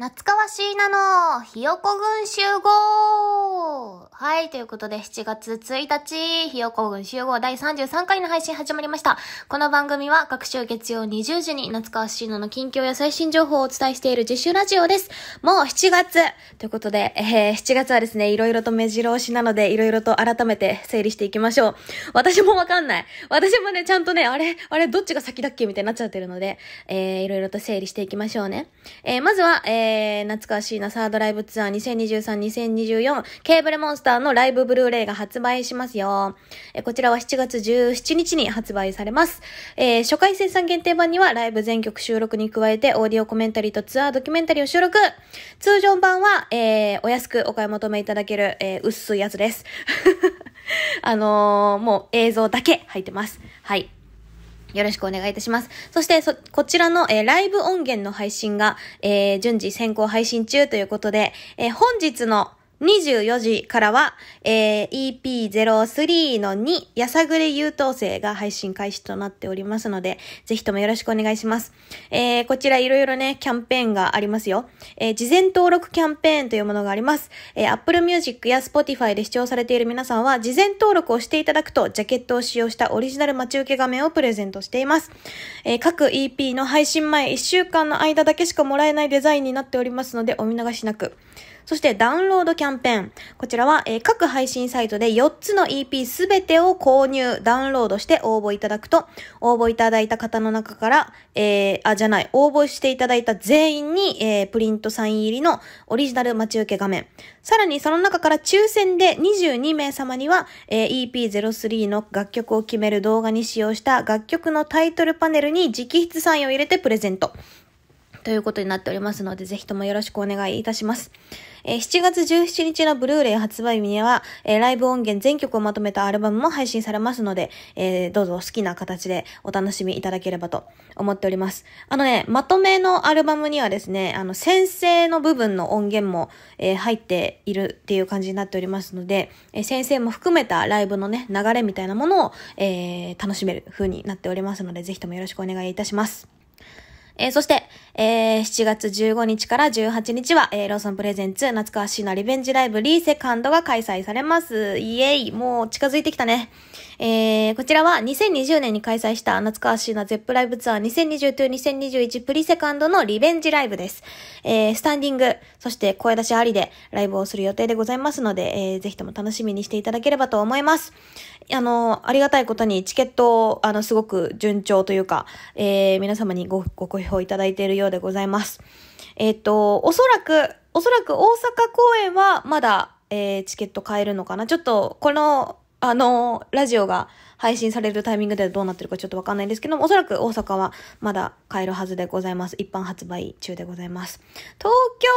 夏川椎名のひよこ群集合はい、ということで7月1日、ひよこ群集合第33回の配信始まりました。この番組は各週月曜20時に夏川椎名の近況や最新情報をお伝えしている自習ラジオです。もう7月ということで、えー、7月はですね、いろいろと目白押しなので、いろいろと改めて整理していきましょう。私もわかんない。私もね、ちゃんとね、あれ、あれ、どっちが先だっけみたいになっちゃってるので、えー、いろいろと整理していきましょうね。えー、まずは、えーえー、懐かしいなサードライブツアー2023-2024ケーブルモンスターのライブブルーレイが発売しますよ。えー、こちらは7月17日に発売されます。えー、初回生産限定版にはライブ全曲収録に加えてオーディオコメンタリーとツアードキュメンタリーを収録。通常版は、えー、お安くお買い求めいただける、えー、薄いやつです。あのー、もう映像だけ入ってます。はい。よろしくお願いいたします。そして、そ、こちらの、えー、ライブ音源の配信が、えー、順次先行配信中ということで、えー、本日の24時からは、えー、EP03 の2、やさぐれ優等生が配信開始となっておりますので、ぜひともよろしくお願いします。えー、こちらいろいろね、キャンペーンがありますよ。えー、事前登録キャンペーンというものがあります。えー、Apple Music や Spotify で視聴されている皆さんは、事前登録をしていただくと、ジャケットを使用したオリジナル待ち受け画面をプレゼントしています。えー、各 EP の配信前1週間の間だけしかもらえないデザインになっておりますので、お見逃しなく。そしてダウンロードキャンペーン。こちらは、えー、各配信サイトで4つの EP すべてを購入、ダウンロードして応募いただくと、応募いただいた方の中から、えー、あ、じゃない、応募していただいた全員に、えー、プリントサイン入りのオリジナル待ち受け画面。さらにその中から抽選で22名様には、えー、EP03 の楽曲を決める動画に使用した楽曲のタイトルパネルに直筆サインを入れてプレゼント。ということになっておりますので、ぜひともよろしくお願いいたします。えー、7月17日のブルーレイ発売日には、えー、ライブ音源全曲をまとめたアルバムも配信されますので、えー、どうぞ好きな形でお楽しみいただければと思っております。あのね、まとめのアルバムにはですね、あの、先生の部分の音源も、え入っているっていう感じになっておりますので、え先生も含めたライブのね、流れみたいなものを、え楽しめる風になっておりますので、ぜひともよろしくお願いいたします。えー、そして、えー、7月15日から18日は、えー、ローソンプレゼンツ懐かしいなリベンジライブリーセカンドが開催されます。イエイもう近づいてきたね。えー、こちらは2020年に開催した夏川椎名ゼップライブツアー2022-2021プリセカンドのリベンジライブです。えー、スタンディング、そして声出しありでライブをする予定でございますので、えー、ぜひとも楽しみにしていただければと思います。あの、ありがたいことにチケット、あの、すごく順調というか、えー、皆様にご、ご好評いただいているようでございます。えっ、と、おそらく、おそらく大阪公演はまだ、えー、チケット買えるのかなちょっと、このあの、ラジオが配信されるタイミングでどうなってるかちょっとわかんないんですけども、おそらく大阪はまだ買えるはずでございます。一般発売中でございます。東京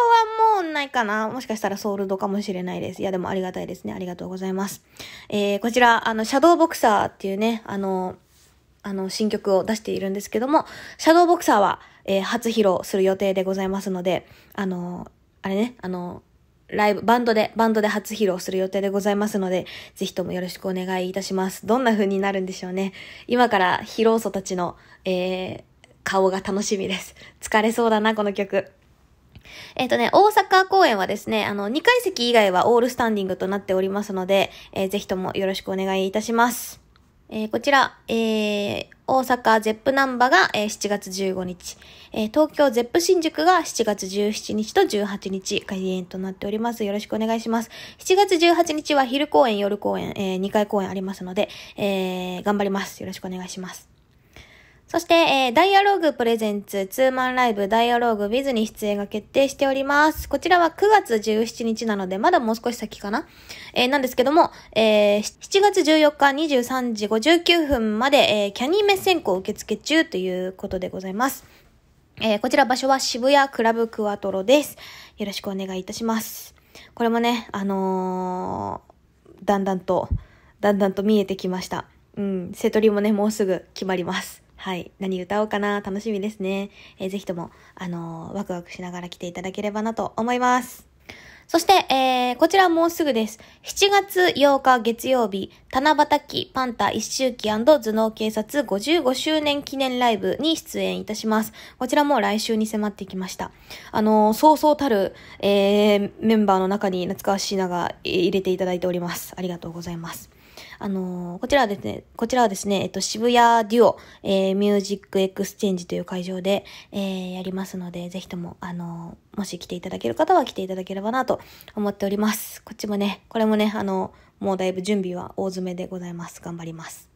はもうないかなもしかしたらソールドかもしれないです。いや、でもありがたいですね。ありがとうございます。えー、こちら、あの、シャドーボクサーっていうね、あの、あの、新曲を出しているんですけども、シャドーボクサーは、えー、初披露する予定でございますので、あの、あれね、あの、ライブ、バンドで、バンドで初披露する予定でございますので、ぜひともよろしくお願いいたします。どんな風になるんでしょうね。今から披露祖たちの、えー、顔が楽しみです。疲れそうだな、この曲。えっ、ー、とね、大阪公演はですね、あの、2階席以外はオールスタンディングとなっておりますので、えー、ぜひともよろしくお願いいたします。えー、こちら、えー、大阪ゼップナンバーが、えー、7月15日。えー、東京ゼップ新宿が7月17日と18日開演となっております。よろしくお願いします。7月18日は昼公演、夜公演、えー、2回公演ありますので、えー、頑張ります。よろしくお願いします。そして、えー、ダイアローグプレゼンツツーマンライブダイアローグウィズに出演が決定しております。こちらは9月17日なので、まだもう少し先かな。えー、なんですけども、えー、7月14日23時59分まで、えー、キャニーメッセンコを受付中ということでございます。えー、こちら場所は渋谷クラブクワトロです。よろしくお願いいたします。これもね、あのー、だんだんと、だんだんと見えてきました。うん、セトリもね、もうすぐ決まります。はい。何歌おうかな楽しみですね。えー、ぜひとも、あのー、ワクワクしながら来ていただければなと思います。そして、えー、こちらもうすぐです。7月8日月曜日、七夕期パンタ一周期頭脳警察55周年記念ライブに出演いたします。こちらも来週に迫ってきました。あのー、そうそうたる、えー、メンバーの中に懐かしいなが入れていただいております。ありがとうございます。あのー、こちらはですね、こちらはですね、えっと、渋谷デュオ、えー、ミュージックエクスチェンジという会場で、えー、やりますので、ぜひとも、あのー、もし来ていただける方は来ていただければなと思っております。こっちもね、これもね、あのー、もうだいぶ準備は大詰めでございます。頑張ります。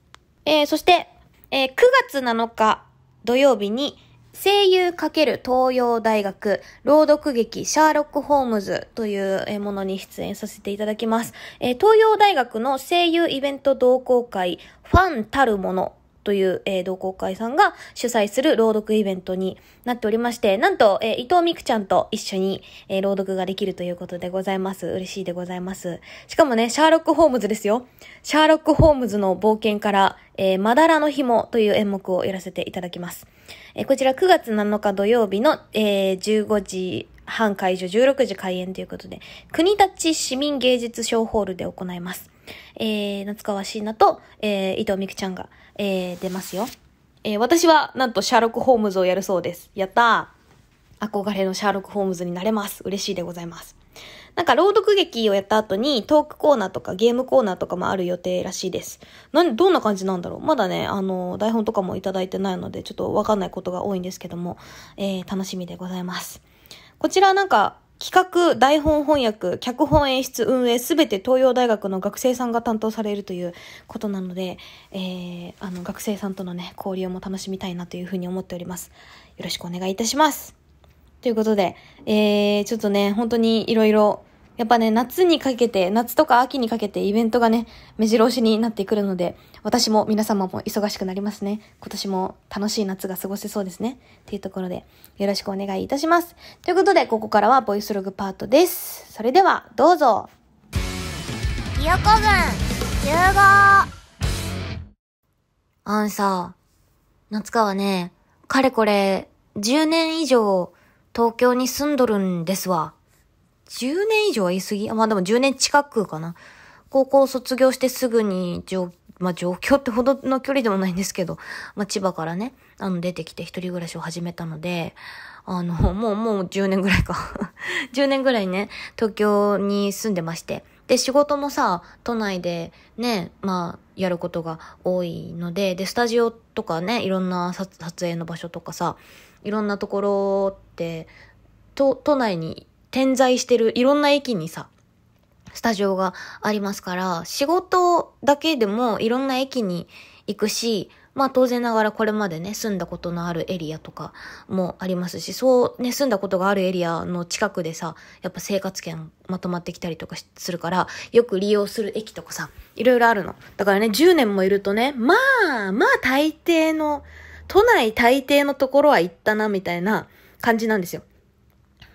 えー、そして、えー、9月7日土曜日に、声優×東洋大学朗読劇シャーロック・ホームズというものに出演させていただきます。え東洋大学の声優イベント同好会ファンたるものという、えー、同好会さんが主催する朗読イベントになっておりまして、なんと、えー、伊藤美久ちゃんと一緒に、えー、朗読ができるということでございます。嬉しいでございます。しかもね、シャーロック・ホームズですよ。シャーロック・ホームズの冒険から、えー、まだらの紐という演目をやらせていただきます。えー、こちら9月7日土曜日の、えー、15時半会場16時開演ということで、国立市民芸術小ホールで行います。えー、夏川椎名と、えー、伊藤美久ちゃんが、えー、出ますよ。えー、私は、なんと、シャーロック・ホームズをやるそうです。やったー憧れのシャーロック・ホームズになれます。嬉しいでございます。なんか朗読劇をやった後にトークコーナーとかゲームコーナーとかもある予定らしいです。なん、どんな感じなんだろうまだね、あの、台本とかもいただいてないので、ちょっとわかんないことが多いんですけども、えー、楽しみでございます。こちらなんか、企画、台本翻訳、脚本演出、運営、すべて東洋大学の学生さんが担当されるということなので、えー、あの、学生さんとのね、交流も楽しみたいなというふうに思っております。よろしくお願いいたします。ということで、えー、ちょっとね、本当にいろいろやっぱね、夏にかけて、夏とか秋にかけてイベントがね、目白押しになってくるので、私も皆様も忙しくなりますね。今年も楽しい夏が過ごせそうですね。っていうところで、よろしくお願いいたします。ということで、ここからはボイスログパートです。それでは、どうぞ。軍、集合あんさ、夏川ね、かれこれ、10年以上、東京に住んどるんですわ。10年以上は言い過ぎまあでも10年近くかな。高校卒業してすぐに上、まあ上京ってほどの距離でもないんですけど、まあ千葉からね、あの出てきて一人暮らしを始めたので、あの、もうもう10年ぐらいか10年 ぐらいね、東京に住んでまして。で、仕事もさ、都内でね、まあ、やることが多いので、で、スタジオとかね、いろんな撮影の場所とかさ、いろんなところって、と、都内に点在してるいろんな駅にさ、スタジオがありますから、仕事だけでもいろんな駅に行くし、まあ当然ながらこれまでね、住んだことのあるエリアとかもありますし、そうね、住んだことがあるエリアの近くでさ、やっぱ生活圏まとまってきたりとかするから、よく利用する駅とかさ、いろいろあるの。だからね、10年もいるとね、まあ、まあ大抵の、都内大抵のところは行ったな、みたいな感じなんですよ。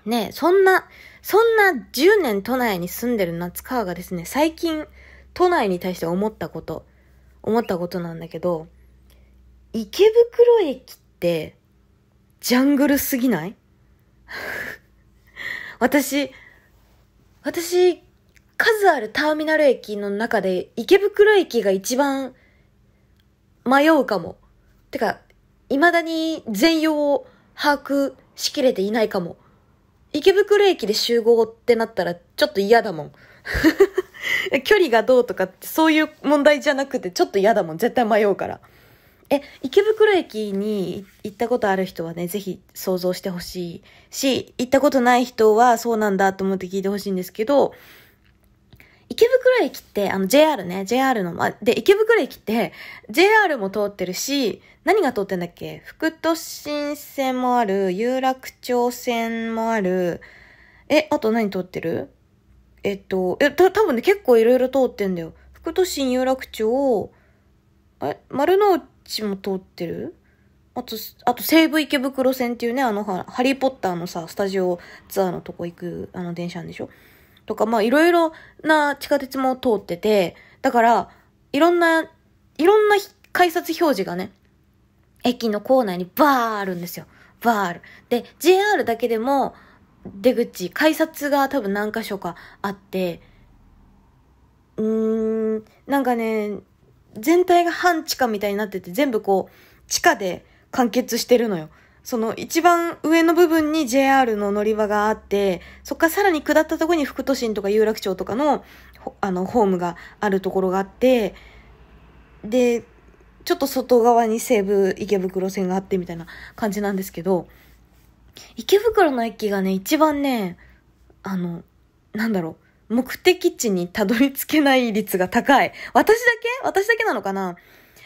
ねえ、そんな、そんな10年都内に住んでる夏川がですね、最近都内に対して思ったこと、思ったことなんだけど、池袋駅ってジャングルすぎない 私、私、数あるターミナル駅の中で池袋駅が一番迷うかも。てか、未だに全容を把握しきれていないかも。池袋駅で集合ってなったらちょっと嫌だもん。距離がどうとかってそういう問題じゃなくてちょっと嫌だもん。絶対迷うから。え、池袋駅に行ったことある人はね、ぜひ想像してほしいし、行ったことない人はそうなんだと思って聞いてほしいんですけど、池袋駅って、あの JR ね、JR の、ま、で、池袋駅って、JR も通ってるし、何が通ってんだっけ福都新線もある、有楽町線もある、え、あと何通ってるえっと、え、た、多分ね、結構いろいろ通ってんだよ。福都新有楽町、え、丸の内も通ってるあと、あと西武池袋線っていうね、あの、ハリーポッターのさ、スタジオツアーのとこ行く、あの電車なんでしょとか、まあいろいろな地下鉄も通ってて、だから、いろんな、いろんな改札表示がね、駅の構内にバーあるんですよ。バーある。で、JR だけでも出口、改札が多分何箇所かあって、うーん、なんかね、全体が半地下みたいになってて、全部こう、地下で完結してるのよ。その一番上の部分に JR の乗り場があって、そっからさらに下ったところに副都心とか有楽町とかの、あの、ホームがあるところがあって、で、ちょっと外側に西武池袋線があってみたいな感じなんですけど、池袋の駅がね、一番ね、あの、なんだろう、目的地にたどり着けない率が高い。私だけ私だけなのかな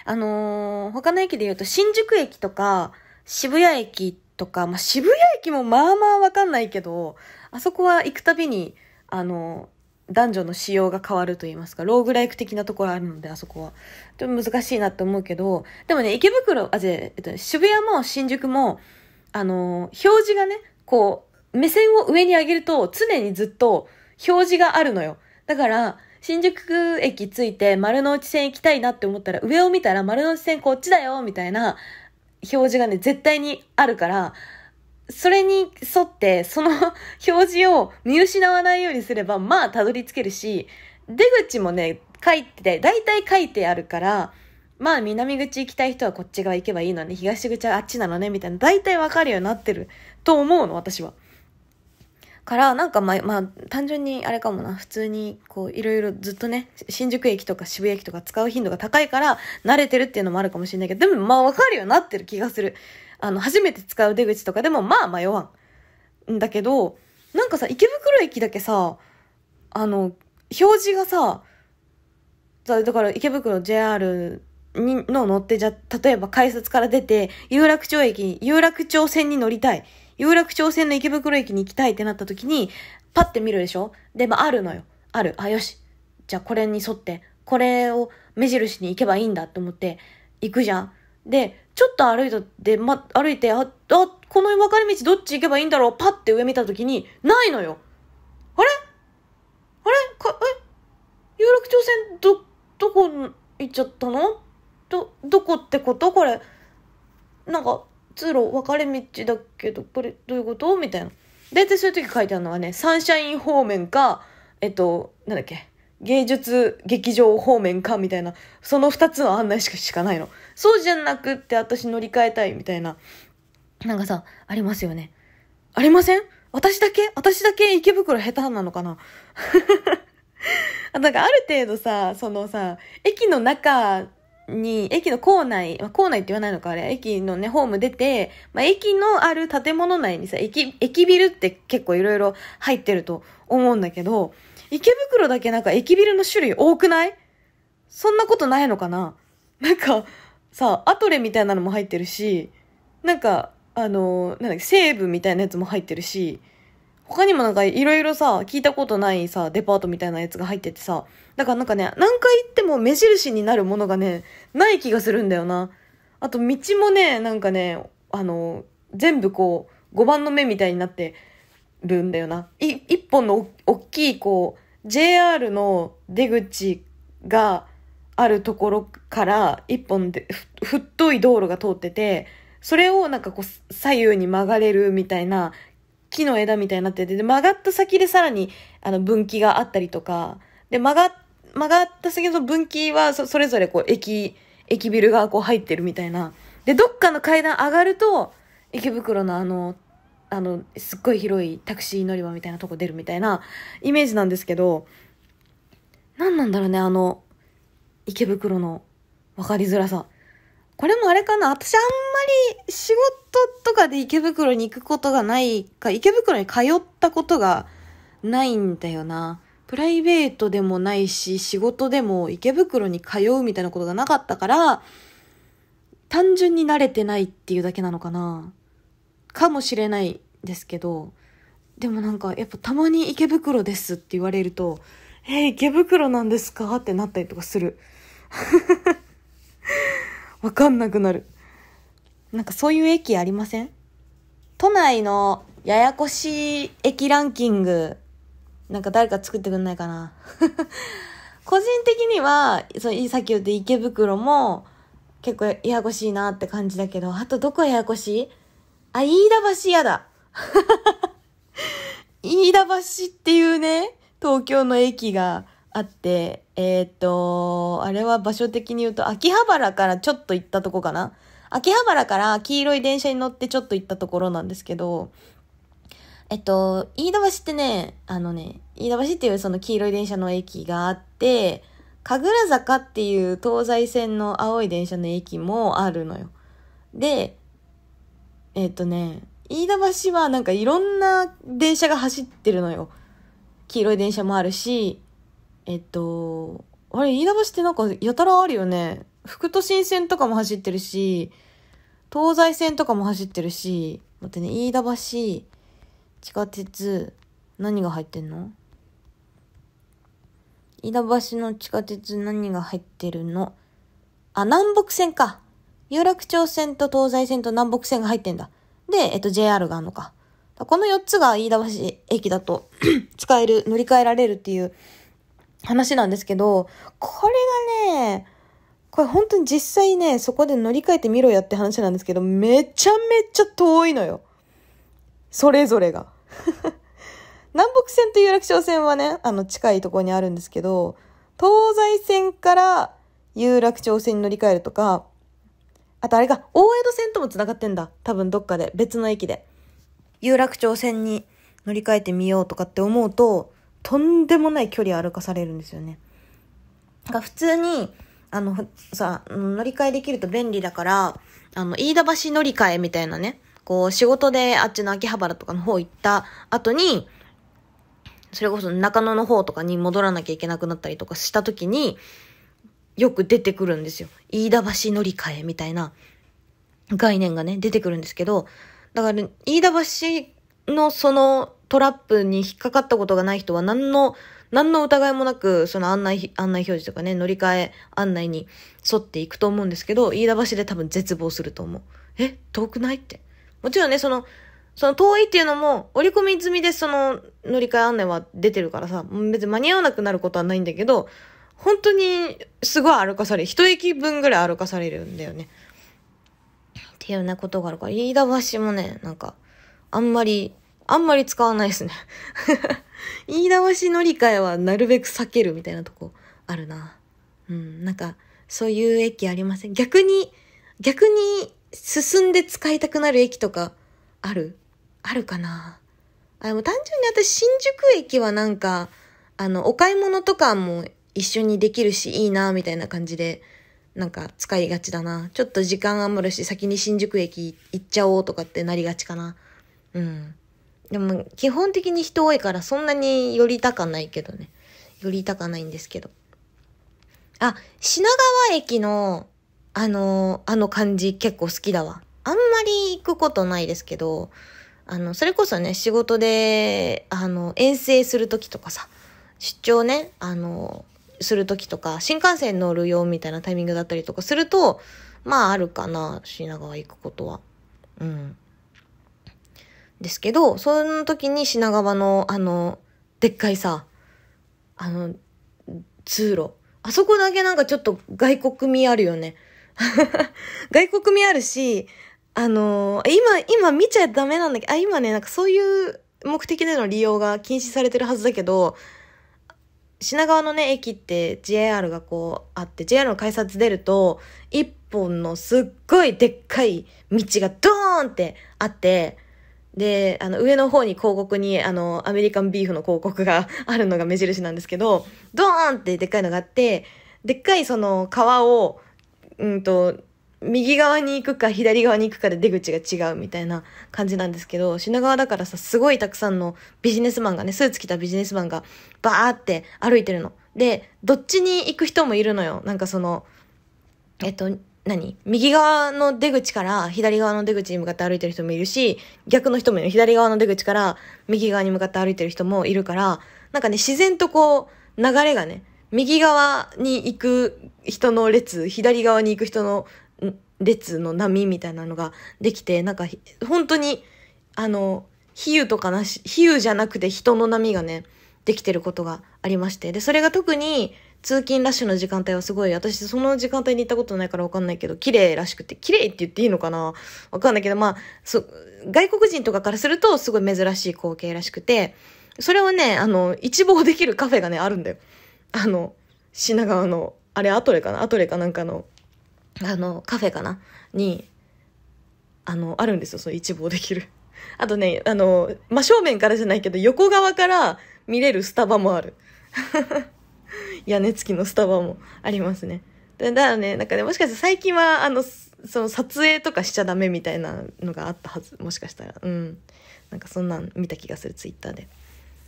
あのー、他の駅で言うと新宿駅とか、渋谷駅とか、まあ、渋谷駅もまあまあわかんないけど、あそこは行くたびに、あの、男女の仕様が変わると言いますか、ローグライク的なところあるので、あそこは。と難しいなって思うけど、でもね、池袋、あ、じゃえっと、渋谷も新宿も、あの、表示がね、こう、目線を上に上げると、常にずっと表示があるのよ。だから、新宿駅着いて丸の内線行きたいなって思ったら、上を見たら丸の内線こっちだよみたいな、表示がね、絶対にあるから、それに沿って、その 表示を見失わないようにすれば、まあ、たどり着けるし、出口もね、書いてて、大体書いてあるから、まあ、南口行きたい人はこっち側行けばいいのね、東口はあっちなのね、みたいな、大体わかるようになってると思うの、私は。からなんかまあ、まあ、単純にあれかもな普通にこういろいろずっとね新宿駅とか渋谷駅とか使う頻度が高いから慣れてるっていうのもあるかもしれないけどでもまあわかるようになってる気がするあの初めて使う出口とかでもまあ迷わんんだけどなんかさ池袋駅だけさあの表示がさだから池袋 JR にの乗ってじゃ例えば改札から出て有楽町駅有楽町線に乗りたい有楽町線の池袋駅に行きたいってなった時に、パッて見るでしょで、まあ、あるのよ。ある。あ、よし。じゃあこれに沿って、これを目印に行けばいいんだと思って、行くじゃん。で、ちょっと歩いたで、ま、歩いて、あ、あ、この分かれ道どっち行けばいいんだろうパッて上見た時に、ないのよ。あれあれか、え有楽町線、ど、どこ行っちゃったのど、どこってことこれ。なんか、通路分かれ道だけど、これどういうことみたいな。大体そういう時書いてあるのはね、サンシャイン方面か、えっと、なんだっけ、芸術劇場方面かみたいな、その2つの案内しかないの。そうじゃなくって私乗り換えたいみたいな、なんかさ、ありますよね。ありません私だけ私だけ池袋下手なのかな なんかある程度さ、そのさ、駅の中に、駅の構内、構内って言わないのか、あれ、駅のね、ホーム出て、まあ、駅のある建物内にさ、駅、駅ビルって結構いろいろ入ってると思うんだけど、池袋だけなんか駅ビルの種類多くないそんなことないのかななんか、さ、アトレみたいなのも入ってるし、なんか、あの、なんだっけ、西武みたいなやつも入ってるし、他にもなんかいろいろさ、聞いたことないさ、デパートみたいなやつが入っててさ、だからなんかね、何回行っても目印になるものがね、ない気がするんだよな。あと道もね、なんかね、あの、全部こう、5番の目みたいになってるんだよな。い、一本のおっきいこう、JR の出口があるところから一本で、ふ、太い道路が通ってて、それをなんかこう、左右に曲がれるみたいな木の枝みたいになってて、で、曲がった先でさらに、あの、分岐があったりとか、で、曲が、曲がった先の分岐はそ、それぞれこう、駅、駅ビルがこう入ってるみたいな。で、どっかの階段上がると、池袋のあの、あの、すっごい広いタクシー乗り場みたいなとこ出るみたいなイメージなんですけど、何なんだろうね、あの、池袋の分かりづらさ。これもあれかな私あんまり仕事とかで池袋に行くことがないか、池袋に通ったことがないんだよな。プライベートでもないし、仕事でも池袋に通うみたいなことがなかったから、単純に慣れてないっていうだけなのかな。かもしれないですけど、でもなんかやっぱたまに池袋ですって言われると、えー、池袋なんですかってなったりとかする。わかんなくなる。なんかそういう駅ありません都内のややこしい駅ランキング、なんか誰か作ってくんないかな。個人的には、そう、さっき言って池袋も結構ややこしいなって感じだけど、あとどこややこしいあ、飯田橋やだ。飯田橋っていうね、東京の駅があって、えっ、ー、と、あれは場所的に言うと、秋葉原からちょっと行ったとこかな。秋葉原から黄色い電車に乗ってちょっと行ったところなんですけど、えっと、飯田橋ってね、あのね、飯田橋っていうその黄色い電車の駅があって、神楽坂っていう東西線の青い電車の駅もあるのよ。で、えっとね、飯田橋はなんかいろんな電車が走ってるのよ。黄色い電車もあるし、えっと、あれ、飯田橋ってなんかやたらあるよね。福都新線とかも走ってるし、東西線とかも走ってるし、待ってね、飯田橋、地下鉄、何が入ってんの飯田橋の地下鉄何が入ってるのあ、南北線か。有楽町線と東西線と南北線が入ってんだ。で、えっと、JR があるのか。この4つが飯田橋駅だと 使える、乗り換えられるっていう話なんですけど、これがね、これ本当に実際ね、そこで乗り換えてみろやって話なんですけど、めちゃめちゃ遠いのよ。それぞれが。南北線と有楽町線はね、あの近いところにあるんですけど、東西線から有楽町線に乗り換えるとか、あとあれが大江戸線とも繋がってんだ。多分どっかで、別の駅で。有楽町線に乗り換えてみようとかって思うと、とんでもない距離歩かされるんですよね。が普通に、あの、さ、乗り換えできると便利だから、あの、飯田橋乗り換えみたいなね、こう、仕事であっちの秋葉原とかの方行った後に、それこそ中野の方とかに戻らなきゃいけなくなったりとかした時に、よく出てくるんですよ。飯田橋乗り換えみたいな概念がね、出てくるんですけど、だから、飯田橋のそのトラップに引っかかったことがない人は何の、何の疑いもなく、その案内、案内表示とかね、乗り換え案内に沿っていくと思うんですけど、飯田橋で多分絶望すると思う。え、遠くないって。もちろんね、その、その遠いっていうのも、折り込み済みでその乗り換え案内は出てるからさ、別に間に合わなくなることはないんだけど、本当にすごい歩かされる。一駅分ぐらい歩かされるんだよね。っていうようなことがあるから、飯田橋もね、なんか、あんまりあんまり使わないですね 言い直し乗り換えはなるべく避けるみたいなとこあるな。うん、なんか、そういう駅ありません。逆に、逆に進んで使いたくなる駅とかあるあるかなあ、でも単純に私新宿駅はなんか、あの、お買い物とかも一緒にできるしいいな、みたいな感じで、なんか使いがちだな。ちょっと時間余るし先に新宿駅行っちゃおうとかってなりがちかな。うん。でも、基本的に人多いからそんなに寄りたかないけどね。寄りたかないんですけど。あ、品川駅の、あのあの感じ結構好きだわ。あんまり行くことないですけど、あの、それこそね、仕事で、あの、遠征するときとかさ、出張ね、あの、するときとか、新幹線乗るよみたいなタイミングだったりとかすると、まああるかな、品川行くことは。うん。ですけど、その時に品川の、あの、でっかいさ、あの、通路。あそこだけなんかちょっと外国味あるよね。外国味あるし、あの今、今見ちゃダメなんだけど、あ、今ね、なんかそういう目的での利用が禁止されてるはずだけど、品川のね、駅って JR がこうあって、JR の改札出ると、一本のすっごいでっかい道がドーンってあって、で、あの、上の方に広告に、あの、アメリカンビーフの広告があるのが目印なんですけど、ドーンってでっかいのがあって、でっかいその皮を、うんと、右側に行くか左側に行くかで出口が違うみたいな感じなんですけど、品川だからさ、すごいたくさんのビジネスマンがね、スーツ着たビジネスマンがバーって歩いてるの。で、どっちに行く人もいるのよ。なんかその、えっと、何右側の出口から左側の出口に向かって歩いてる人もいるし、逆の人もいる。左側の出口から右側に向かって歩いてる人もいるから、なんかね、自然とこう、流れがね、右側に行く人の列、左側に行く人の列の波みたいなのができて、なんか、本当に、あの、比喩とかなし、比喩じゃなくて人の波がね、できてることがありまして。で、それが特に通勤ラッシュの時間帯はすごい、私その時間帯に行ったことないからわかんないけど、綺麗らしくて、綺麗って言っていいのかなわかんないけど、まあ、そ、外国人とかからするとすごい珍しい光景らしくて、それをね、あの、一望できるカフェがね、あるんだよ。あの、品川の、あれ、アトレかなアトレかなんかの、あの、カフェかなに、あの、あるんですよ、その一望できる。あとね、あの、真正面からじゃないけど、横側から見れるスタバもある。屋根付きのスタバもありますね。だからね、なんかね、もしかして最近は、あの、その撮影とかしちゃダメみたいなのがあったはず。もしかしたら。うん。なんかそんなん見た気がする、ツイッターで。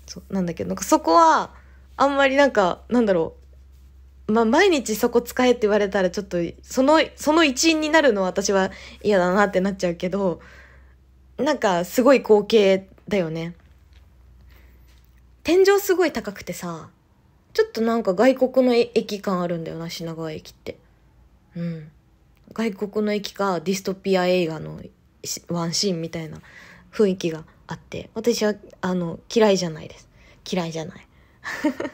そう。なんだけど、なんかそこは、あんまりなんか、なんだろう。まあ、毎日そこ使えって言われたら、ちょっと、その、その一員になるのは私は嫌だなってなっちゃうけど、なんか、すごい光景だよね。天井すごい高くてさ、ちょっとなんか外国の駅感あるんだよな、品川駅って。うん。外国の駅か、ディストピア映画のワンシーンみたいな雰囲気があって、私は、あの、嫌いじゃないです。嫌いじゃない。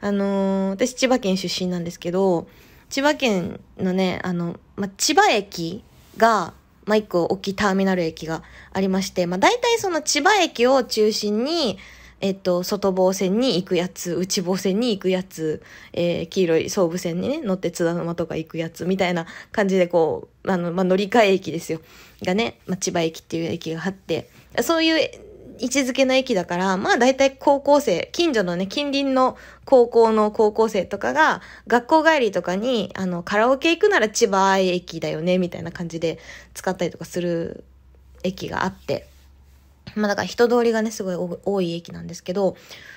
あのー、私千葉県出身なんですけど、千葉県のね、あの、ま千葉駅が、まあ、一個大きいターミナル駅がありまして、まあ、大体その千葉駅を中心に、えっと、外房線に行くやつ、内房線に行くやつ、えー、黄色い総武線にね、乗って津田沼とか行くやつ、みたいな感じでこう、あの、まあ、乗り換え駅ですよ。がね、まあ、千葉駅っていう駅があって、そういう位置づけの駅だから、まあ大体高校生、近所のね、近隣の高校の高校生とかが、学校帰りとかに、あの、カラオケ行くなら千葉駅だよね、みたいな感じで使ったりとかする駅があって。まあだから人通りがね、すごい多い駅なんですけど、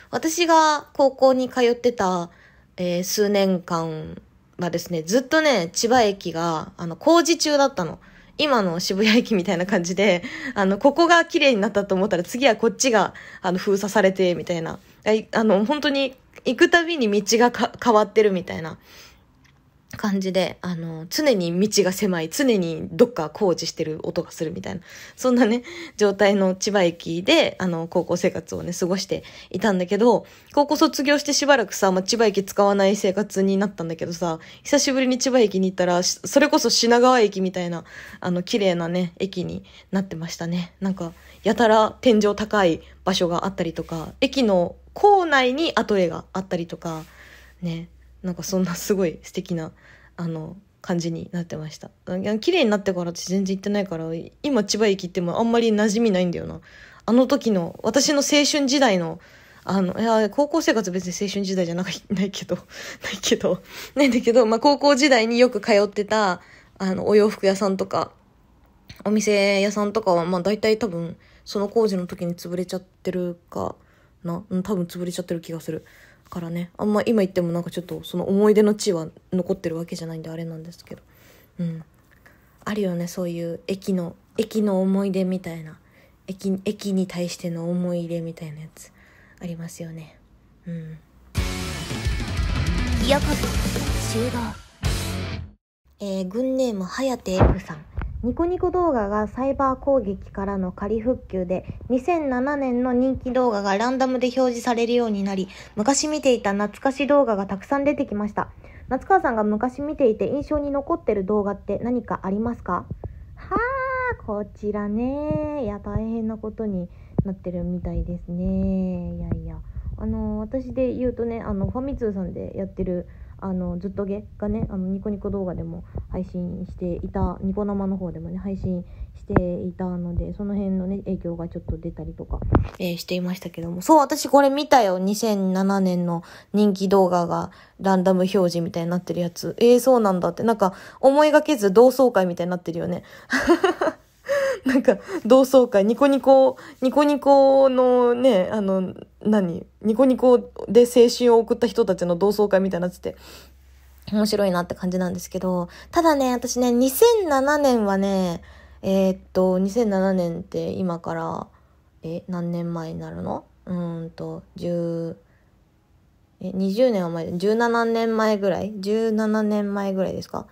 私が高校に通ってた、えー、数年間はですね、ずっとね、千葉駅が、あの、工事中だったの。今の渋谷駅みたいな感じで、あの、ここが綺麗になったと思ったら次はこっちが、あの、封鎖されて、みたいな。あの、本当に行くたびに道が変わってるみたいな感じで、あの、常に道が狭い、常にどっか工事してる音がするみたいな、そんなね、状態の千葉駅で、あの、高校生活をね、過ごしていたんだけど、高校卒業してしばらくさ、まあ、千葉駅使わない生活になったんだけどさ、久しぶりに千葉駅に行ったら、それこそ品川駅みたいな、あの、綺麗なね、駅になってましたね。なんか、やたら天井高い場所があったりとか、駅の構内にアトレがあったりとか、ね、なんかそんなすごい素敵なあの感じになってました綺麗になってから私全然行ってないから今千葉駅行ってもあんまり馴染みないんだよなあの時の私の青春時代のあの、いや、高校生活別に青春時代じゃなないけど、ないけど、ないんだけど、まあ、高校時代によく通ってた、あの、お洋服屋さんとか、お店屋さんとかは、まあ、大体多分、その工事の時に潰れちゃってるかな、うん、多分潰れちゃってる気がする。からねあんま今言ってもなんかちょっとその思い出の地は残ってるわけじゃないんであれなんですけどうんあるよねそういう駅の駅の思い出みたいな駅駅に対しての思い入れみたいなやつありますよねうんかった集合えー、軍ネームはやて M さんニコニコ動画がサイバー攻撃からの仮復旧で2007年の人気動画がランダムで表示されるようになり昔見ていた懐かし動画がたくさん出てきました夏川さんが昔見ていて印象に残ってる動画って何かありますかはあこちらねいや大変なことになってるみたいですねいやいやあの私で言うとねあのファミ通さんでやってるあのずっとげがねあのニコニコ動画でも配信していたニコ生の方でもね配信していたのでその辺のね影響がちょっと出たりとか、えー、していましたけどもそう私これ見たよ2007年の人気動画がランダム表示みたいになってるやつえー、そうなんだってなんか思いがけず同窓会みたいになってるよねなんか、同窓会、ニコニコ、ニコニコのね、あの、何ニコニコで青春を送った人たちの同窓会みたいになってて、面白いなって感じなんですけど、ただね、私ね、2007年はね、えー、っと、2007年って今から、え、何年前になるのうんと、10、え、20年は前、17年前ぐらい ?17 年前ぐらいですか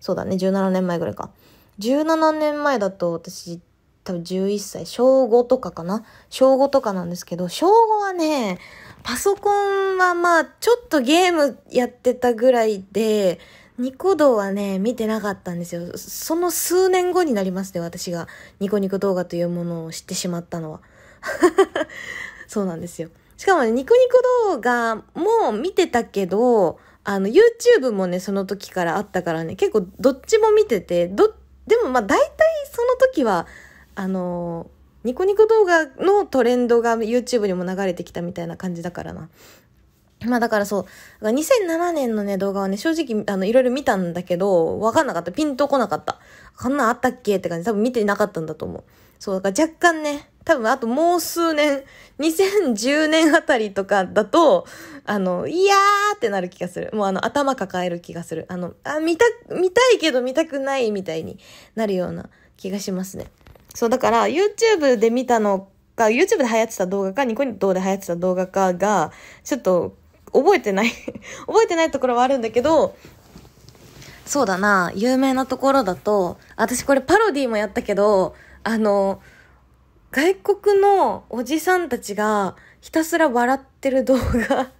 そうだね、17年前ぐらいか。17年前だと私、多分11歳、小5とかかな小5とかなんですけど、小5はね、パソコンはまあ、ちょっとゲームやってたぐらいで、ニコ動はね、見てなかったんですよ。その数年後になりますね、私が。ニコニコ動画というものを知ってしまったのは。そうなんですよ。しかもね、ニコニコ動画も見てたけど、あの、YouTube もね、その時からあったからね、結構どっちも見てて、どっでもまあ大体その時は、あのー、ニコニコ動画のトレンドが YouTube にも流れてきたみたいな感じだからな。まあだからそう、2007年のね、動画はね、正直、あの、いろいろ見たんだけど、わかんなかった。ピンとこなかった。こんなんあったっけって感じ。多分見てなかったんだと思う。そう、だから若干ね、多分あともう数年、2010年あたりとかだと、あの、いやーってなる気がする。もうあの、頭抱える気がする。あの、あ、見た、見たいけど見たくないみたいになるような気がしますね。そう、だから YouTube で見たのか、YouTube で流行ってた動画か、ニコニコで流行ってた動画かが、ちょっと覚えてない 覚えてないところはあるんだけど、そうだな、有名なところだと、私これパロディもやったけど、あの、外国のおじさんたちがひたすら笑ってる動画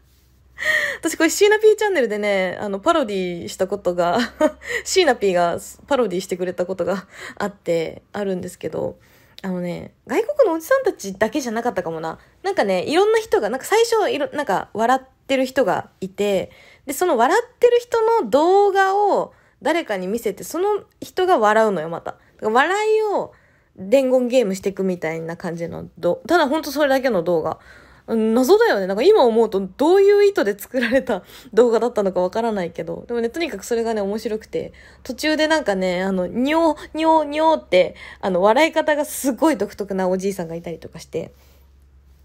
私これシーナピーチャンネルでね、あの、パロディしたことが シーナピーがパロディしてくれたことが あって、あるんですけど、あのね、外国のおじさんたちだけじゃなかったかもな。なんかね、いろんな人が、なんか最初、いろ、なんか笑ってる人がいて、で、その笑ってる人の動画を誰かに見せて、その人が笑うのよ、また。笑いを、伝言ゲームしていくみたいな感じのど、ただほんとそれだけの動画。謎だよね。なんか今思うとどういう意図で作られた 動画だったのかわからないけど。でもね、とにかくそれがね、面白くて。途中でなんかね、あの、にょー、にょー、にょーって、あの、笑い方がすごい独特なおじいさんがいたりとかして。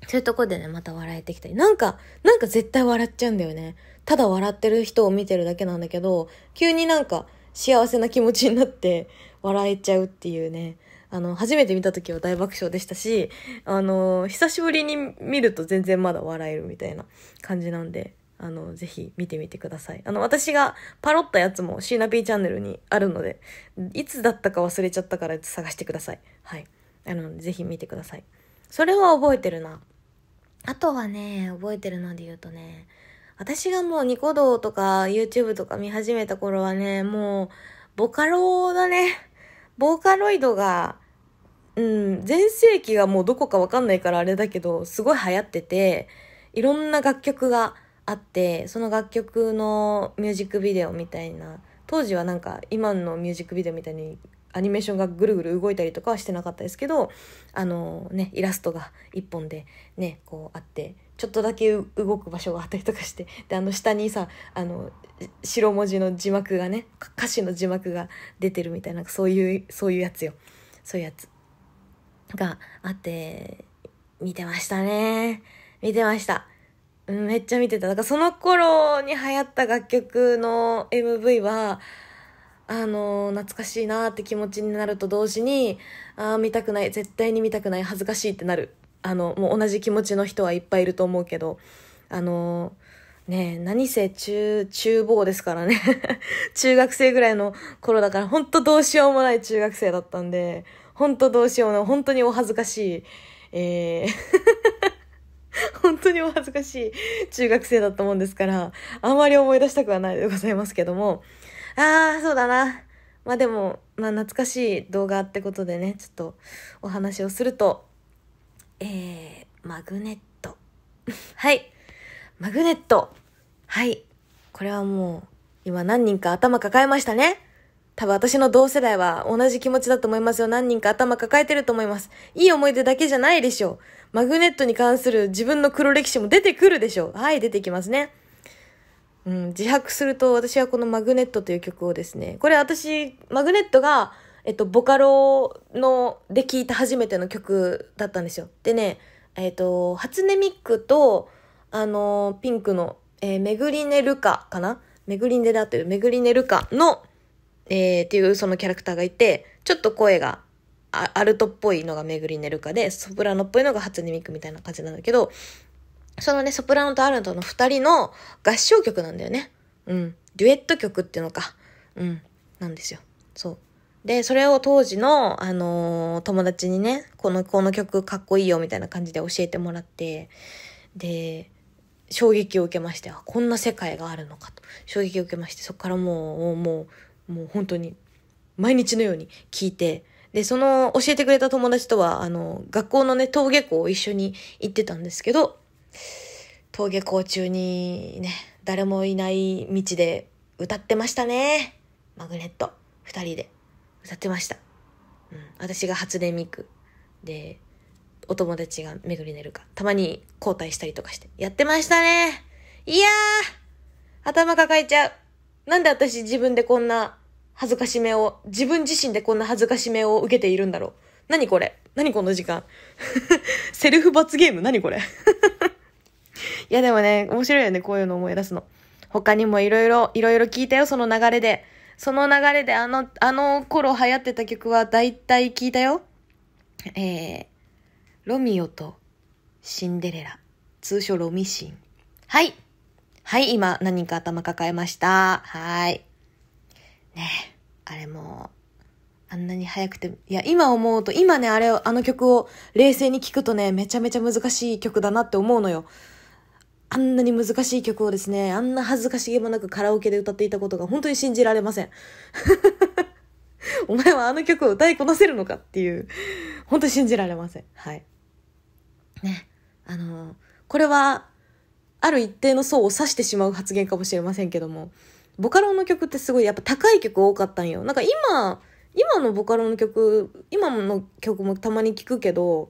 そういうとこでね、また笑えてきたり。なんか、なんか絶対笑っちゃうんだよね。ただ笑ってる人を見てるだけなんだけど、急になんか幸せな気持ちになって笑えちゃうっていうね。あの、初めて見た時は大爆笑でしたし、あの、久しぶりに見ると全然まだ笑えるみたいな感じなんで、あの、ぜひ見てみてください。あの、私がパロったやつもシーナピーチャンネルにあるので、いつだったか忘れちゃったから探してください。はい。あの、ぜひ見てください。それは覚えてるな。あとはね、覚えてるので言うとね、私がもうニコ動とか YouTube とか見始めた頃はね、もう、ボカロだね。ボーカロイドがうん、全盛期がもうどこかわかんないからあれだけど、すごい流行ってて、いろんな楽曲があって、その楽曲のミュージックビデオみたいな、当時はなんか今のミュージックビデオみたいにアニメーションがぐるぐる動いたりとかはしてなかったですけど、あのね、イラストが一本でね、こうあって、ちょっとだけ動く場所があったりとかして、で、あの下にさ、あの、白文字の字幕がね、歌詞の字幕が出てるみたいな、そういう、そういうやつよ。そういうやつ。があって、見てましたね。見てました。うん、めっちゃ見てた。だからその頃に流行った楽曲の MV は、あの懐かしいなって気持ちになると同時に、ああ、見たくない、絶対に見たくない、恥ずかしいってなる。あの、もう同じ気持ちの人はいっぱいいると思うけど、あのねえ、何せ中、中房ですからね。中学生ぐらいの頃だから、ほんとどうしようもない中学生だったんで、本当どうしようの、本当にお恥ずかしい。えー 本当にお恥ずかしい中学生だったもんですから、あまり思い出したくはないでございますけども。ああ、そうだな。まあでも、まあ懐かしい動画ってことでね、ちょっとお話をすると、えー、マグネット。はい。マグネット。はい。これはもう、今何人か頭抱えましたね。多分私の同世代は同じ気持ちだと思いますよ。何人か頭抱えてると思います。いい思い出だけじゃないでしょう。マグネットに関する自分の黒歴史も出てくるでしょう。はい、出てきますね。うん、自白すると私はこのマグネットという曲をですね、これ私、マグネットが、えっと、ボカロので聴いた初めての曲だったんですよ。でね、えっと、初音ミックと、あの、ピンクの、えー、めぐりねるかかなめぐりねだってるめぐりねるかの、えー、っていうそのキャラクターがいて、ちょっと声がアルトっぽいのがめぐりねるかで、ソプラノっぽいのが初音ミクみたいな感じなんだけど、そのね、ソプラノとアルトの二人の合唱曲なんだよね。うん。デュエット曲っていうのか。うん。なんですよ。そう。で、それを当時の、あのー、友達にね、この、この曲かっこいいよみたいな感じで教えてもらって、で、衝撃を受けまして、こんな世界があるのかと。衝撃を受けまして、そこからもう、もう、もう本当に毎日のように聞いて、で、その教えてくれた友達とは、あの、学校のね、登下校を一緒に行ってたんですけど、登下校中にね、誰もいない道で歌ってましたね。マグネット。二人で歌ってました。うん。私が初音ミク。で、お友達が巡り寝るか。たまに交代したりとかして。やってましたね。いやー頭抱えちゃう。なんで私自分でこんな恥ずかしめを、自分自身でこんな恥ずかしめを受けているんだろう。何これ何この時間 セルフ罰ゲーム何これ いやでもね、面白いよね、こういうの思い出すの。他にもいろいろ、いろいろ聞いたよ、その流れで。その流れであの、あの頃流行ってた曲は大体聞いたよ。えー、ロミオとシンデレラ。通称ロミシン。はい。はい、今何人か頭抱えました。はい。ね、あれも、あんなに早くて、いや、今思うと、今ね、あれを、あの曲を冷静に聴くとね、めちゃめちゃ難しい曲だなって思うのよ。あんなに難しい曲をですね、あんな恥ずかしげもなくカラオケで歌っていたことが本当に信じられません。お前はあの曲を歌いこなせるのかっていう、本当に信じられません。はい。ね。あの、これは、ある一定の層を指してしまう発言かもしれませんけども、ボカロの曲ってすごいやっぱ高い曲多かったんよ。なんか今、今のボカロの曲、今の曲もたまに聞くけど、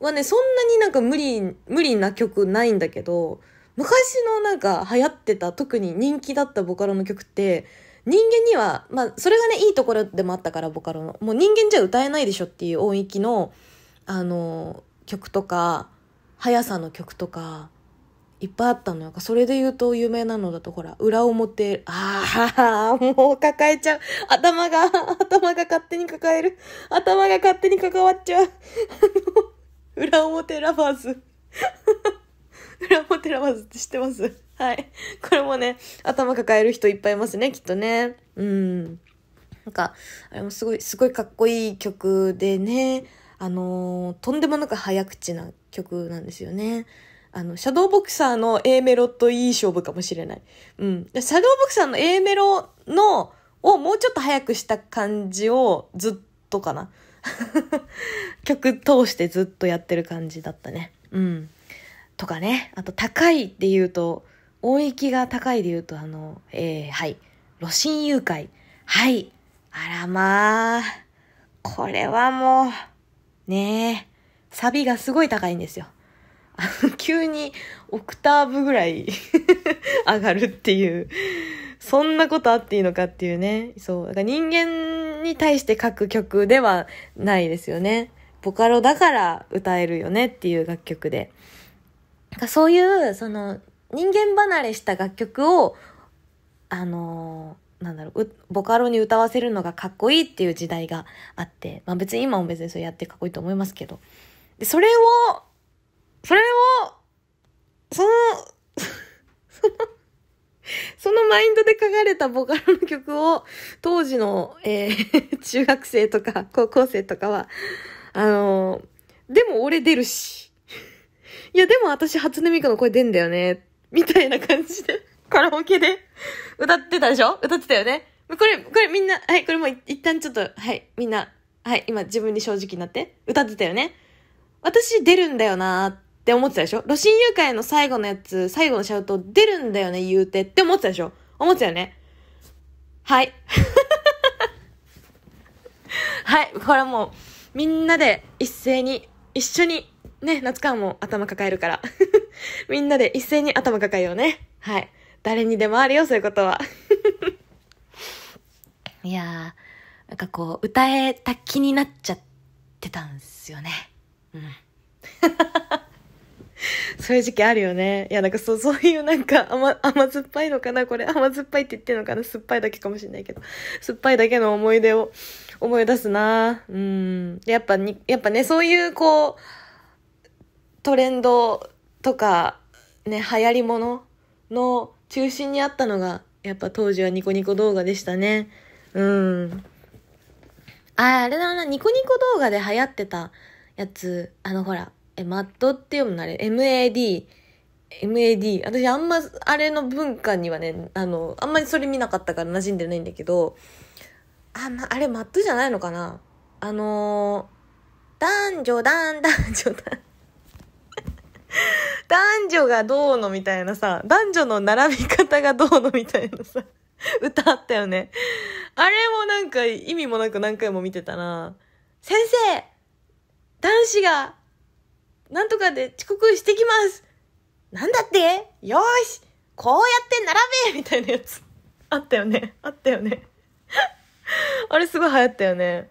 はね、そんなになんか無理、無理な曲ないんだけど、昔のなんか流行ってた、特に人気だったボカロの曲って、人間には、まあ、それがね、いいところでもあったから、ボカロの。もう人間じゃ歌えないでしょっていう音域の、あの、曲とか、速さの曲とか、いっぱいあったのよ。それで言うと有名なのだと、ほら、裏表、ああ、もう抱えちゃう。頭が、頭が勝手に抱える。頭が勝手に関わっちゃう。裏表ラバーズ。裏表ラバーズって知ってますはい。これもね、頭抱える人いっぱいいますね、きっとね。うん。なんか、あれもすごい、すごいかっこいい曲でね、あのー、とんでもなく早口な曲なんですよね。あの、シャドーボクサーの A メロといい勝負かもしれない。うん。シャドーボクサーの A メロの、をもうちょっと早くした感じをずっとかな。曲通してずっとやってる感じだったね。うん。とかね。あと、高いって言うと、音域が高いで言うと、あの、えー、はい。露心誘拐。はい。あらまあ。これはもう、ねえ。サビがすごい高いんですよ。急にオクターブぐらい 上がるっていう、そんなことあっていいのかっていうね。そう。だから人間に対して書く曲ではないですよね。ボカロだから歌えるよねっていう楽曲で。そういう、その、人間離れした楽曲を、あのー、なんだろうボカロに歌わせるのがかっこいいっていう時代があって、まあ別に今も別にそれやってかっこいいと思いますけど。で、それをそれを、その、その、そのマインドで書かれたボカロの曲を、当時の、えー、中学生とか高校生とかは、あのー、でも俺出るし、いやでも私初音ミクの声出んだよね、みたいな感じで、カラオケで歌ってたでしょ歌ってたよねこれ、これみんな、はい、これも一旦ちょっと、はい、みんな、はい、今自分に正直になって、歌ってたよね私出るんだよなーって思ってたでしょ露心誘拐の最後のやつ、最後のシャウト出るんだよね、言うてって思ってたでしょ思ってたよねはい。はい。これはもう、みんなで一斉に、一緒に、ね、夏川も頭抱えるから。みんなで一斉に頭抱えようね。はい。誰にでもあるよ、そういうことは。いやー、なんかこう、歌えた気になっちゃってたんですよね。うん。そういう時期あるよね。いや、なんかそう、そういうなんか甘、甘酸っぱいのかなこれ甘酸っぱいって言ってんのかな酸っぱいだけかもしんないけど。酸っぱいだけの思い出を思い出すなうん。やっぱに、やっぱね、そういうこう、トレンドとか、ね、流行りものの中心にあったのが、やっぱ当時はニコニコ動画でしたね。うん。あ、あれだな、ニコニコ動画で流行ってたやつ、あのほら、え、マットって読むのあれ、MAD、MAD。私あんま、あれの文化にはね、あの、あんまりそれ見なかったから馴染んでないんだけど、あ、ま、あれマットじゃないのかなあのー、男女、男、男女、男。男女がどうのみたいなさ、男女の並び方がどうのみたいなさ、歌あったよね。あれもなんか意味もなく何回も見てたな。先生男子がなんとかで遅刻してきますなんだってよしこうやって並べみたいなやつ。あったよね。あったよね。あれすごい流行ったよね。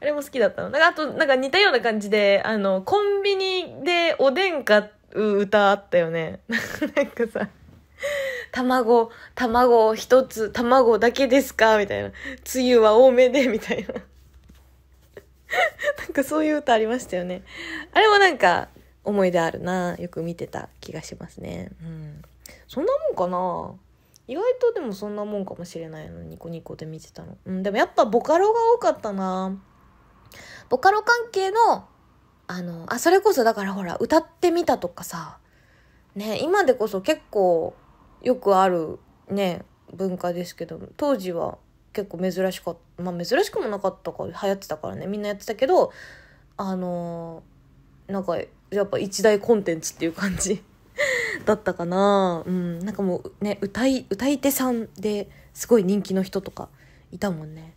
あれも好きだったの。なんかあと、なんか似たような感じで、あの、コンビニでおでん買う歌あったよね。なんかさ、卵、卵一つ、卵だけですかみたいな。つゆは多めで、みたいな。なんかそういう歌ありましたよね。あれもなんか、思い出あるなよく見てた気がしますねうんそんなもんかな意外とでもそんなもんかもしれないのニコニコで見てたのうんでもやっぱボカロが多かったなボカロ関係のあのあそれこそだからほら歌ってみたとかさね今でこそ結構よくあるね文化ですけど当時は結構珍しかったまあ珍しくもなかったか流行ってたからねみんなやってたけどあのー、なんかやっぱ一大コンテンツっていう感じ だったかなうんなんかもうね歌い歌い手さんですごい人気の人とかいたもんね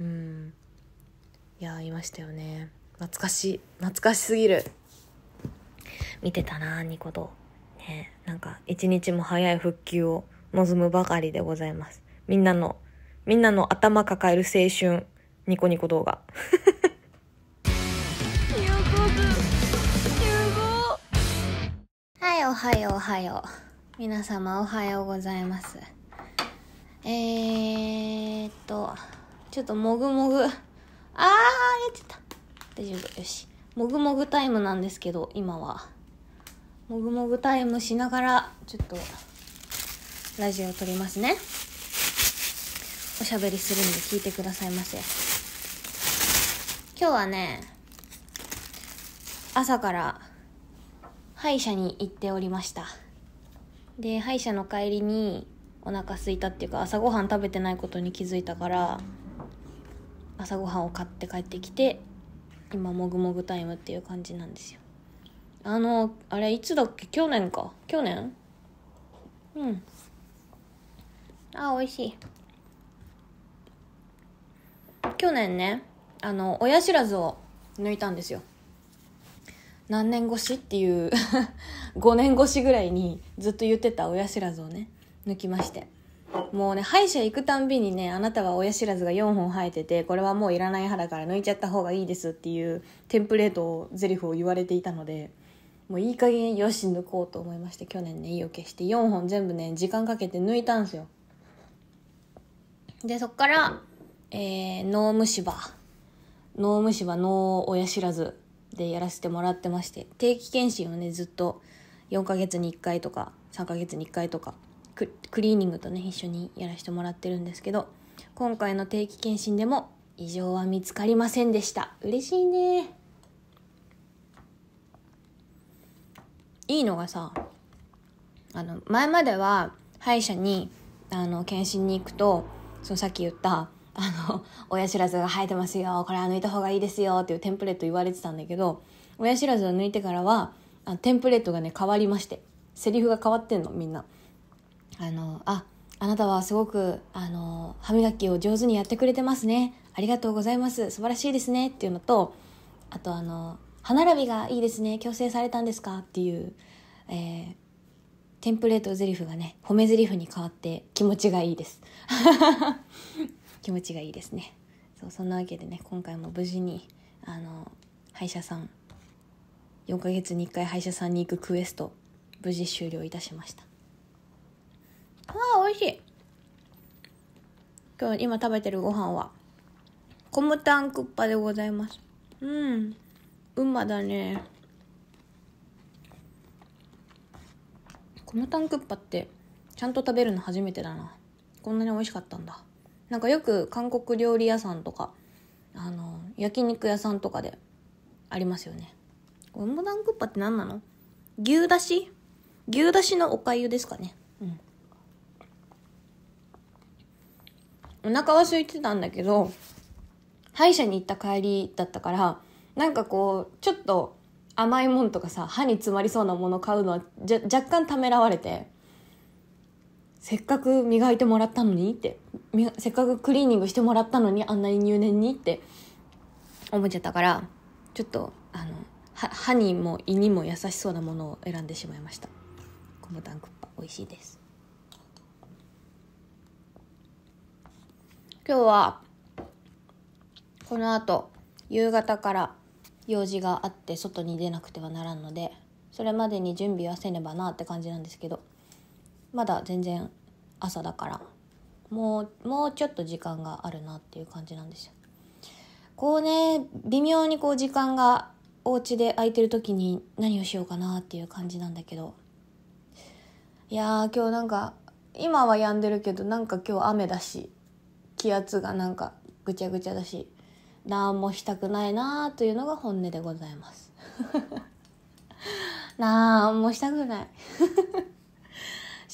うんいやいましたよね懐かしい懐かしすぎる見てたなニコ動ねなんか一日も早い復旧を望むばかりでございますみんなのみんなの頭抱える青春ニコニコ動画おはようおはよう皆様おはようございますえー、っとちょっともぐもぐあーやっちゃった大丈夫よしもぐもぐタイムなんですけど今はもぐもぐタイムしながらちょっとラジオを撮りますねおしゃべりするんで聞いてくださいませ今日はね朝から歯医者に行っておりましたで歯医者の帰りにお腹空すいたっていうか朝ごはん食べてないことに気づいたから朝ごはんを買って帰ってきて今もぐもぐタイムっていう感じなんですよあのあれいつだっけ去年か去年うんあ美味しい去年ねあの親知らずを抜いたんですよ何年越しっていう5 年越しぐらいにずっと言ってた親知らずをね抜きましてもうね歯医者行くたんびにねあなたは親知らずが4本生えててこれはもういらない歯だから抜いちゃった方がいいですっていうテンプレートをゼリフを言われていたのでもういい加減よし抜こうと思いまして去年ね意を決して4本全部ね時間かけて抜いたんですよでそっから、えー、脳虫歯脳虫歯脳親知らずでやらせてもらってまして定期検診をねずっと4ヶ月に1回とか3ヶ月に1回とかクリーニングとね一緒にやらせてもらってるんですけど今回の定期検診でも異常は見つかりませんでした嬉しいねいいのがさあの前までは歯医者にあの検診に行くとそのさっき言ったあの、親知らずが生えてますよ、これは抜いた方がいいですよっていうテンプレート言われてたんだけど、親知らずを抜いてからは、あテンプレートがね、変わりまして。セリフが変わってんの、みんな。あの、あ、あなたはすごく、あの、歯磨きを上手にやってくれてますね。ありがとうございます。素晴らしいですね。っていうのと、あとあの、歯並びがいいですね。矯正されたんですかっていう、えー、テンプレートゼリフがね、褒めゼリフに変わって気持ちがいいです。気持ちがいいですねそうそんなわけでね今回も無事にあの歯医者さん4ヶ月に1回歯医者さんに行くクエスト無事終了いたしましたあー美味しい今日今食べてるご飯はコムタンクッパでございますうんうまだねコムタンクッパってちゃんと食べるの初めてだなこんなに美味しかったんだなんかよく韓国料理屋さんとかあの焼肉屋さんとかでありますよねおれダンクッパって何なの牛だし牛だしのおかゆですかねうんお腹は空いてたんだけど歯医者に行った帰りだったからなんかこうちょっと甘いもんとかさ歯に詰まりそうなもの買うのは若干ためらわれてせっかく磨いてもらったのにってせっかくクリーニングしてもらったのにあんなに入念にって思っちゃったからちょっとあの歯にも胃にも優しそうなものを選んでしまいましたコムタンクッパ美味しいです今日はこの後夕方から用事があって外に出なくてはならんのでそれまでに準備はせねばなって感じなんですけどまだ全然朝だからもうもうちょっと時間があるなっていう感じなんですよこうね微妙にこう時間がお家で空いてる時に何をしようかなっていう感じなんだけどいやー今日なんか今は止んでるけどなんか今日雨だし気圧がなんかぐちゃぐちゃだし何もしたくないなーというのが本音でございます なんもしたくない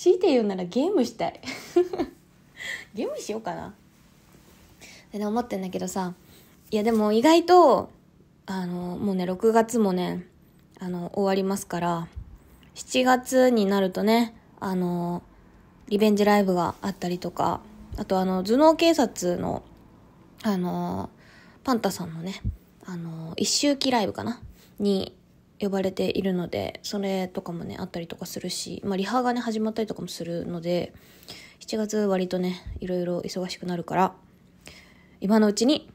強いて言うならゲームしたい ゲームしようかなって思ってんだけどさいやでも意外とあのもうね6月もねあの終わりますから7月になるとねあのリベンジライブがあったりとかあとあの頭脳警察のあのパンタさんのねあの一周期ライブかなに呼ばれているのでそれとかもねあったりとかするし、まあ、リハがね始まったりとかもするので7月割とねいろいろ忙しくなるから今のうちに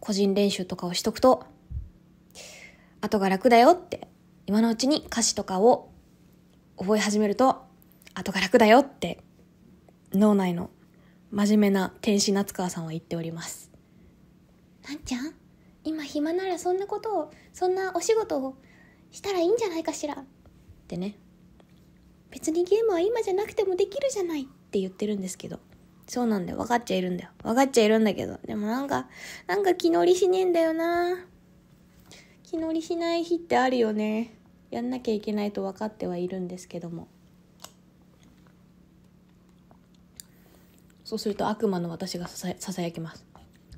個人練習とかをしとくと後が楽だよって今のうちに歌詞とかを覚え始めると後が楽だよって脳内の真面目な天使夏川さんは言っております。なんちゃん今暇ならそんなことをそんなお仕事をしたらいいんじゃないかしらってね別にゲームは今じゃなくてもできるじゃないって言ってるんですけどそうなんだよ分かっちゃいるんだよ分かっちゃいるんだけどでもなんかなんか気乗りしねえんだよな気乗りしない日ってあるよねやんなきゃいけないと分かってはいるんですけどもそうすると悪魔の私がささやきます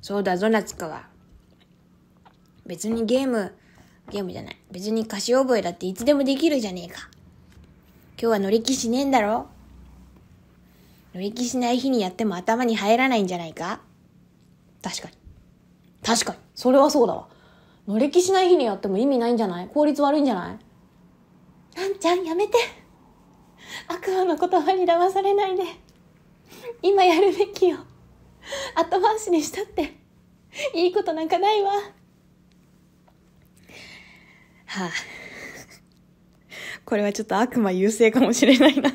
そうだぞ夏が。別にゲーム、ゲームじゃない。別に歌詞覚えだっていつでもできるじゃねえか。今日は乗り気しねえんだろ乗り気しない日にやっても頭に入らないんじゃないか確かに。確かに。それはそうだわ。乗り気しない日にやっても意味ないんじゃない効率悪いんじゃないなんちゃんやめて。悪魔の言葉に騙されないで。今やるべきよ。後回しにしたって。いいことなんかないわ。はあ、これはちょっと悪魔優勢かもしれないな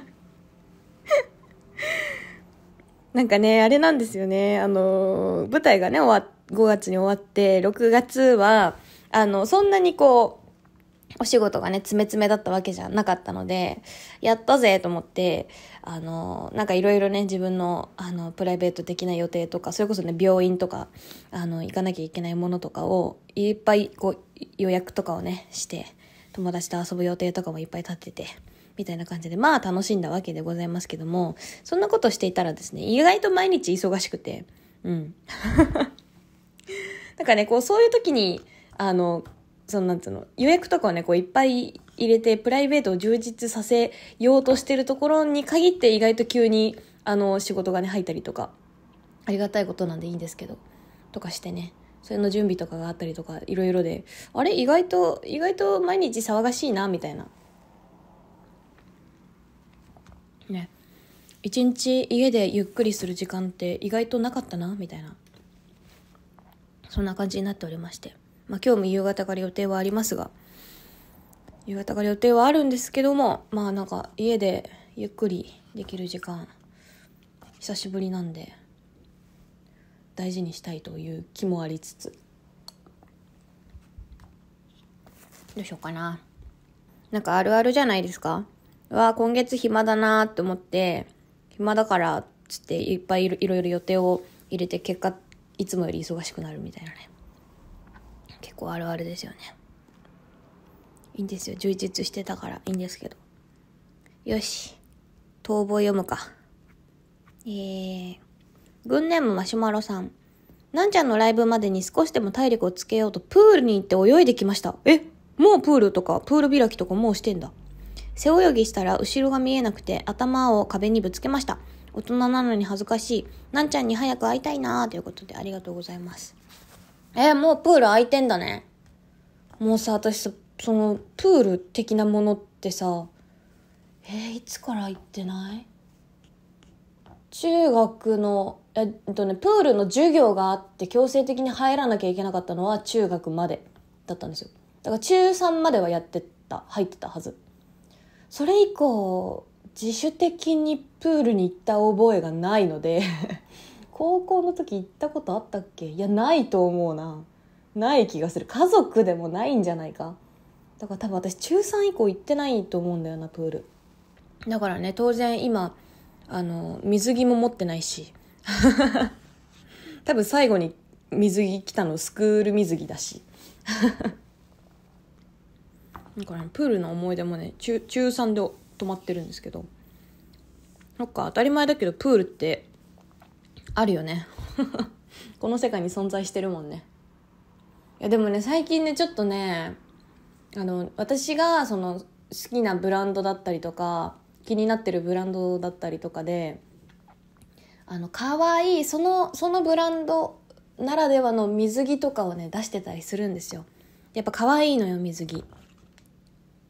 なんかね、あれなんですよね。あの、舞台がね、終わ、5月に終わって、6月は、あの、そんなにこう、お仕事がね、詰め詰めだったわけじゃなかったので、やったぜと思って、あの、なんかいろいろね、自分の、あの、プライベート的な予定とか、それこそね、病院とか、あの、行かなきゃいけないものとかを、いっぱい、こう、予約とかをね、して、友達と遊ぶ予定とかもいっぱい立ってて、みたいな感じで、まあ楽しんだわけでございますけども、そんなことしていたらですね、意外と毎日忙しくて、うん。なんかね、こう、そういう時に、あの、そのなんつうの予約とかをねこういっぱい入れてプライベートを充実させようとしてるところに限って意外と急にあの仕事がね入ったりとかありがたいことなんでいいんですけどとかしてねそれの準備とかがあったりとかいろいろであれ意外と意外と毎日騒がしいなみたいなね一日家でゆっくりする時間って意外となかったなみたいなそんな感じになっておりまして。まあ、今日も夕方から予定はありますが、夕方から予定はあるんですけども、まあなんか家でゆっくりできる時間、久しぶりなんで、大事にしたいという気もありつつ。どうしようかな。なんかあるあるじゃないですか。わあ、今月暇だなーって思って、暇だからっつっていっぱいいろいろ予定を入れて結果いつもより忙しくなるみたいなね。結構あるあるですよねいいんですよ充実してたからいいんですけどよし逃亡読むかえー、軍ネームマシュマロさんなんちゃんのライブまでに少しでも体力をつけようとプールに行って泳いできましたえもうプールとかプール開きとかもうしてんだ背泳ぎしたら後ろが見えなくて頭を壁にぶつけました大人なのに恥ずかしい。なんちゃんに早く会いたいなーということでありがとうございます。えー、もうプール空いてんだね。もうさ、私さ、その、プール的なものってさ、えー、いつから行ってない中学の、えっとね、プールの授業があって強制的に入らなきゃいけなかったのは中学までだったんですよ。だから中3まではやってた、入ってたはず。それ以降、自主的にプールに行った覚えがないので高校の時行ったことあったっけいやないと思うなない気がする家族でもないんじゃないかだから多分私中3以降行ってないと思うんだよなプールだからね当然今あの水着も持ってないし 多分最後に水着着たのスクール水着だし だから、ね、プールの思い出もね中中3で止まってるんですけどなんか当たり前だけどプールってあるよね この世界に存在してるもんねいやでもね最近ねちょっとねあの私がその好きなブランドだったりとか気になってるブランドだったりとかであの可愛いそのそのブランドならではの水着とかをね出してたりするんですよやっぱ可愛いのよ水着や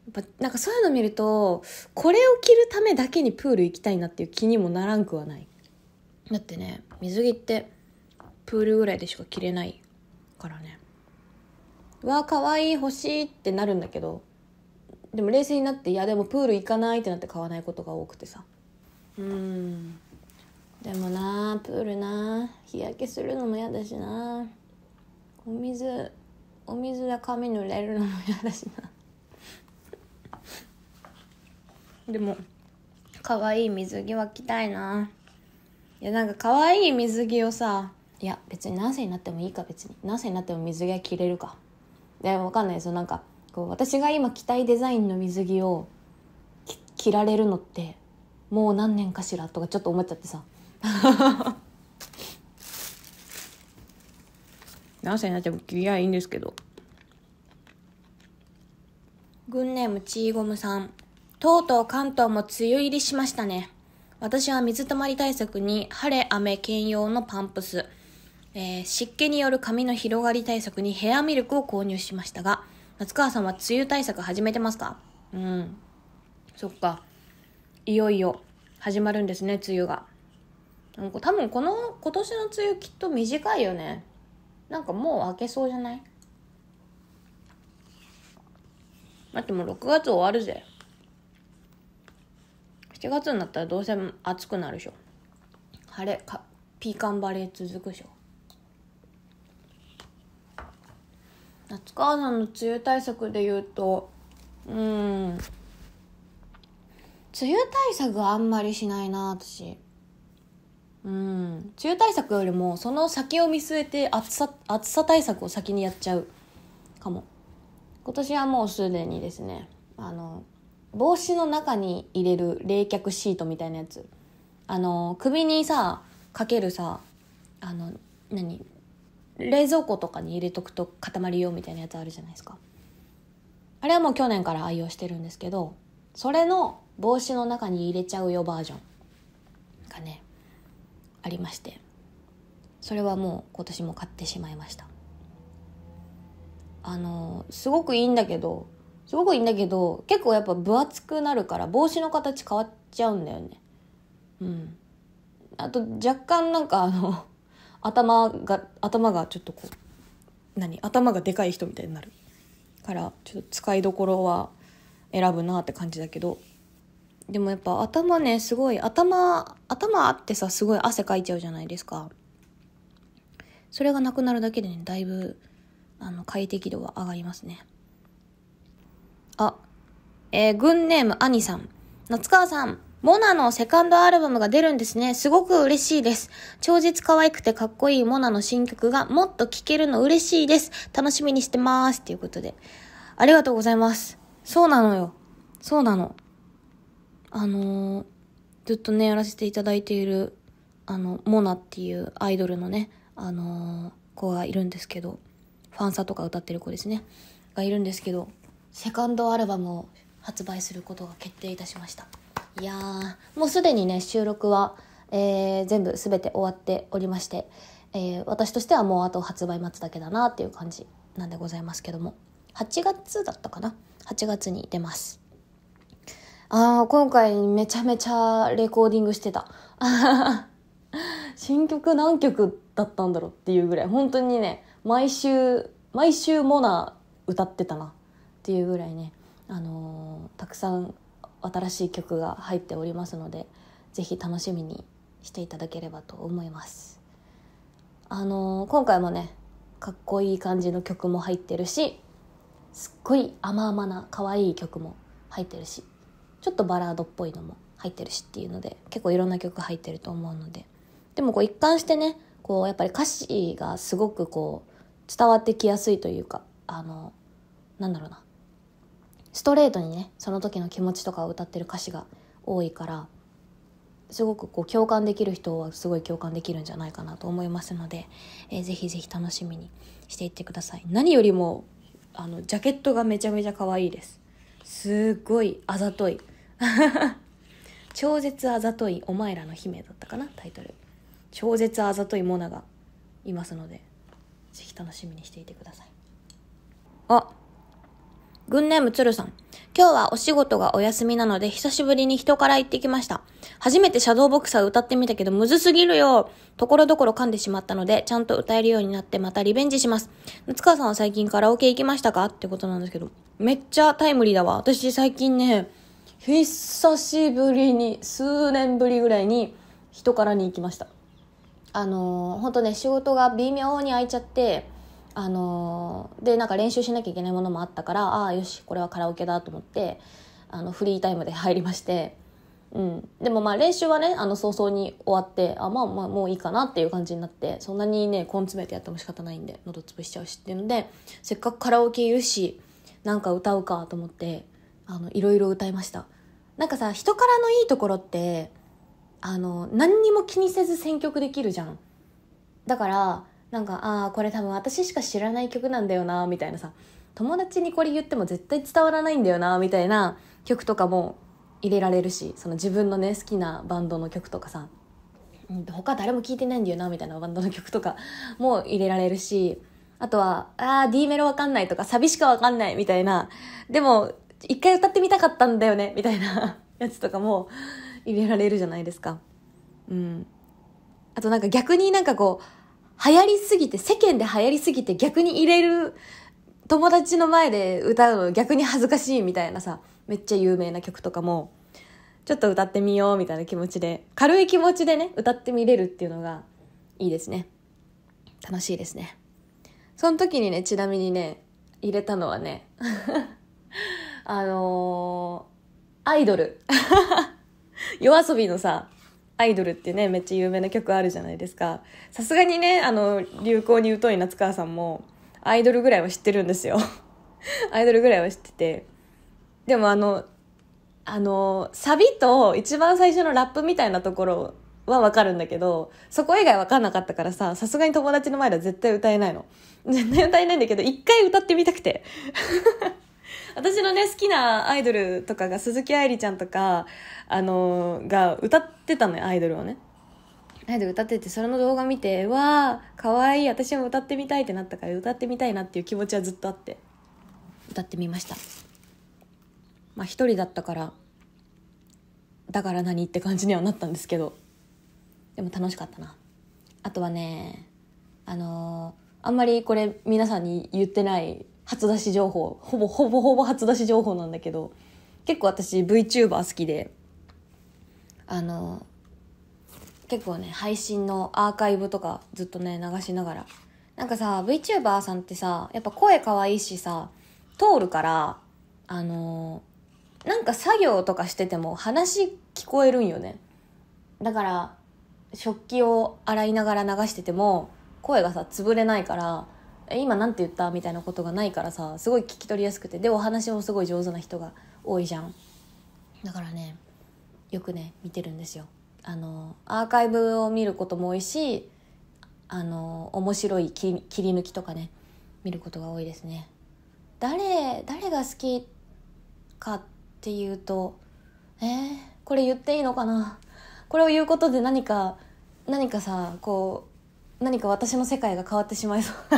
っぱなんかそういうの見るとこれを着るためだけにプール行きたいなっていう気にもならんくはないだってね水着ってプールぐらいでしか着れないからねわあ可愛い欲しいってなるんだけどでも冷静になっていやでもプール行かないってなって買わないことが多くてさうんでもなプールな日焼けするのも嫌だしなお水お水で髪濡れるのも嫌だしなでも可愛い水着は着たいないやなんか可愛い水着をさいや別に何歳になってもいいか別に何歳になっても水着は着れるかで分かんないですよなんかこう私が今着たいデザインの水着を着られるのってもう何年かしらとかちょっと思っちゃってさ 何歳になっても着りゃいいんですけど軍ネームチーゴムさんとうとう関東も梅雨入りしましたね私は水たまり対策に晴れ雨兼用のパンプス、えー、湿気による髪の広がり対策にヘアミルクを購入しましたが夏川さんは梅雨対策始めてますかうんそっかいよいよ始まるんですね梅雨がなんか多分この今年の梅雨きっと短いよねなんかもう明けそうじゃない待ってもう6月終わるぜ7月になったらどうせ暑くなるでしょ晴れかピーカンバレー続くでしょ夏川さんの梅雨対策で言うとうん梅雨対策あんまりしないな私うん梅雨対策よりもその先を見据えて暑さ暑さ対策を先にやっちゃうかも今年はもうすでにですねあの帽子の中に入れる冷却シートみたいなやつあの首にさかけるさあの何冷蔵庫とかに入れとくと固まりようみたいなやつあるじゃないですかあれはもう去年から愛用してるんですけどそれの帽子の中に入れちゃうよバージョンがねありましてそれはもう今年も買ってしまいましたあのすごくいいんだけどすごくいいんだけど結構やっぱ分厚くなるから帽子の形変わっちゃうんだよねうんあと若干なんかあの 頭が頭がちょっとこう何頭がでかい人みたいになるからちょっと使いどころは選ぶなって感じだけどでもやっぱ頭ねすごい頭頭あってさすごい汗かいちゃうじゃないですかそれがなくなるだけでねだいぶあの快適度は上がりますねあ、えー、ンネーム、アニさん。夏川さん、モナのセカンドアルバムが出るんですね。すごく嬉しいです。超絶可愛くてかっこいいモナの新曲がもっと聴けるの嬉しいです。楽しみにしてます。ということで。ありがとうございます。そうなのよ。そうなの。あのー、ずっとね、やらせていただいている、あの、モナっていうアイドルのね、あのー、子がいるんですけど、ファンサとか歌ってる子ですね。がいるんですけど、セカンドアルバムを発売することが決定いたしましたいやもうすでにね収録は、えー、全部全て終わっておりまして、えー、私としてはもうあと発売待つだけだなっていう感じなんでございますけども8月だったかな8月に出ますああ今回めちゃめちゃレコーディングしてた新曲何曲だったんだろうっていうぐらい本当にね毎週毎週モナ歌ってたなっていうぐらいね、あのー、たくさん新しい曲が入っておりますので是非楽しみにしていただければと思います。あのー、今回もねかっこいい感じの曲も入ってるしすっごい甘々な可愛い曲も入ってるしちょっとバラードっぽいのも入ってるしっていうので結構いろんな曲入ってると思うのででもこう一貫してねこうやっぱり歌詞がすごくこう伝わってきやすいというかあのなんだろうなストレートにねその時の気持ちとかを歌ってる歌詞が多いからすごくこう共感できる人はすごい共感できるんじゃないかなと思いますので、えー、ぜひぜひ楽しみにしていってください何よりもあのジャケットがめちゃめちゃ可愛いですすっごいあざとい 超絶あざといお前らの姫だったかなタイトル超絶あざといモナがいますのでぜひ楽しみにしていてくださいあンネームつるさん。今日はお仕事がお休みなので、久しぶりに人から行ってきました。初めてシャドーボクサー歌ってみたけど、むずすぎるよ。ところどころ噛んでしまったので、ちゃんと歌えるようになってまたリベンジします。夏川さんは最近カラオケ行きましたかってことなんですけど、めっちゃタイムリーだわ。私最近ね、久しぶりに、数年ぶりぐらいに人からに行きました。あのー、ほんとね、仕事が微妙に空いちゃって、あのー、でなんか練習しなきゃいけないものもあったからああよしこれはカラオケだと思ってあのフリータイムで入りまして、うん、でもまあ練習はねあの早々に終わってあまあまあもういいかなっていう感じになってそんなにね根詰めてやっても仕方ないんで喉潰しちゃうしっていうのでせっかくカラオケいるしなんか歌うかと思ってあのいろいろ歌いましたなんかさ人からのいいところってあの何にも気にせず選曲できるじゃんだからなんかああこれ多分私しか知らない曲なんだよなみたいなさ友達にこれ言っても絶対伝わらないんだよなみたいな曲とかも入れられるしその自分のね好きなバンドの曲とかさ、うん、他誰も聴いてないんだよなみたいなバンドの曲とか も入れられるしあとはああ D メロわかんないとかサビしかわかんないみたいなでも一回歌ってみたかったんだよねみたいな やつとかも入れられるじゃないですか。うん、あとなんか逆になんかこう流行りすぎて、世間で流行りすぎて逆に入れる、友達の前で歌うの逆に恥ずかしいみたいなさ、めっちゃ有名な曲とかも、ちょっと歌ってみようみたいな気持ちで、軽い気持ちでね、歌ってみれるっていうのがいいですね。楽しいですね。その時にね、ちなみにね、入れたのはね、あのー、アイドル。夜遊びのさ、アイドルってね、めっちゃ有名な曲あるじゃないですか。さすがにね、あの、流行に疎い夏川さんも、アイドルぐらいは知ってるんですよ。アイドルぐらいは知ってて。でもあの、あの、サビと一番最初のラップみたいなところはわかるんだけど、そこ以外わかんなかったからさ、さすがに友達の前では絶対歌えないの。絶対歌えないんだけど、一回歌ってみたくて。私のね、好きなアイドルとかが、鈴木愛理ちゃんとか、あのー、が歌ってたのよ、アイドルをね。アイドル歌ってて、それの動画見て、わー、かわいい、私も歌ってみたいってなったから、歌ってみたいなっていう気持ちはずっとあって、歌ってみました。まあ一人だったから、だから何って感じにはなったんですけど、でも楽しかったな。あとはね、あのー、あんまりこれ皆さんに言ってない初出し情報ほぼほぼほぼ初出し情報なんだけど結構私 VTuber 好きであの結構ね配信のアーカイブとかずっとね流しながらなんかさ VTuber さんってさやっぱ声可愛いしさ通るからあのなんか作業とかしてても話聞こえるんよねだから食器を洗いながら流してても声がさ潰れないからえ今何て言ったみたいなことがないからさすごい聞き取りやすくてでお話もすごい上手な人が多いじゃんだからねよくね見てるんですよあのアーカイブを見ることも多いしあの面白い切り切り抜きとかね見ることが多いですね誰誰が好きかっていうとえー、これ言っていいのかなこれを言うことで何か何かさこう何か私の世界が変わってしまいそう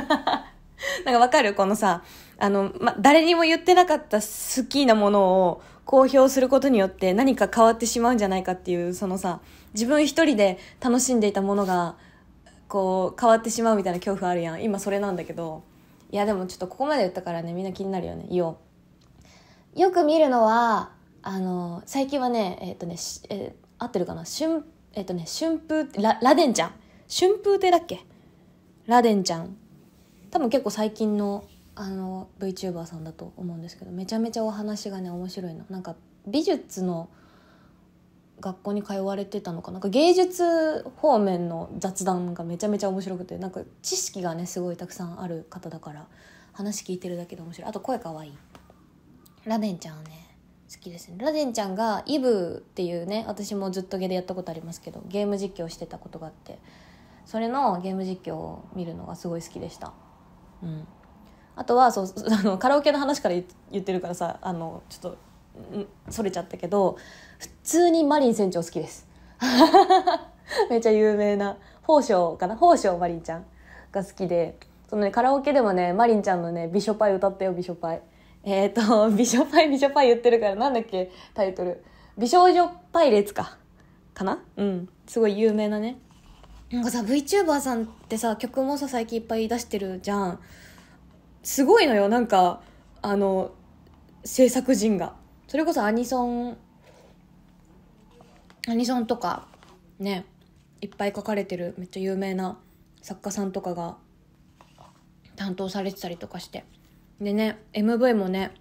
なんかわかるこのさ、あの、ま、誰にも言ってなかった好きなものを公表することによって何か変わってしまうんじゃないかっていう、そのさ、自分一人で楽しんでいたものが、こう、変わってしまうみたいな恐怖あるやん。今それなんだけど。いや、でもちょっとここまで言ったからね、みんな気になるよね。よ。よく見るのは、あの、最近はね、えっ、ー、とね、えー、合ってるかな春、えっ、ー、とね、春風ラ、ラデンちゃん。春風亭だっけラデンちゃん多分結構最近のあの VTuber さんだと思うんですけどめちゃめちゃお話がね面白いのなんか美術の学校に通われてたのかなんか芸術方面の雑談がめちゃめちゃ面白くてなんか知識がねすごいたくさんある方だから話聞いてるだけで面白いあと声かわいいラデンちゃんはね好きですねラデンちゃんがイブっていうね私もずっとゲでやったことありますけどゲーム実況してたことがあってそれのゲーム実況を見るのがすごい好きでした。うん、あとはそう あのカラオケの話から言ってるからさあのちょっとそれちゃったけど普通にマリン船長好きです めっちゃ有名な宝生かな宝生マリンちゃんが好きでその、ね、カラオケでもねマリンちゃんのね「美女パイ」歌ったよ美女パイ。えっ、ー、と「美女パイ美女パイ」言ってるからなんだっけタイトル「美少女パイ列か」かなうんすごい有名なねなんかさ VTuber さんってさ曲もさ最近いっぱい出してるじゃんすごいのよなんかあの制作陣がそれこそアニソンアニソンとかねいっぱい書かれてるめっちゃ有名な作家さんとかが担当されてたりとかしてでね MV もね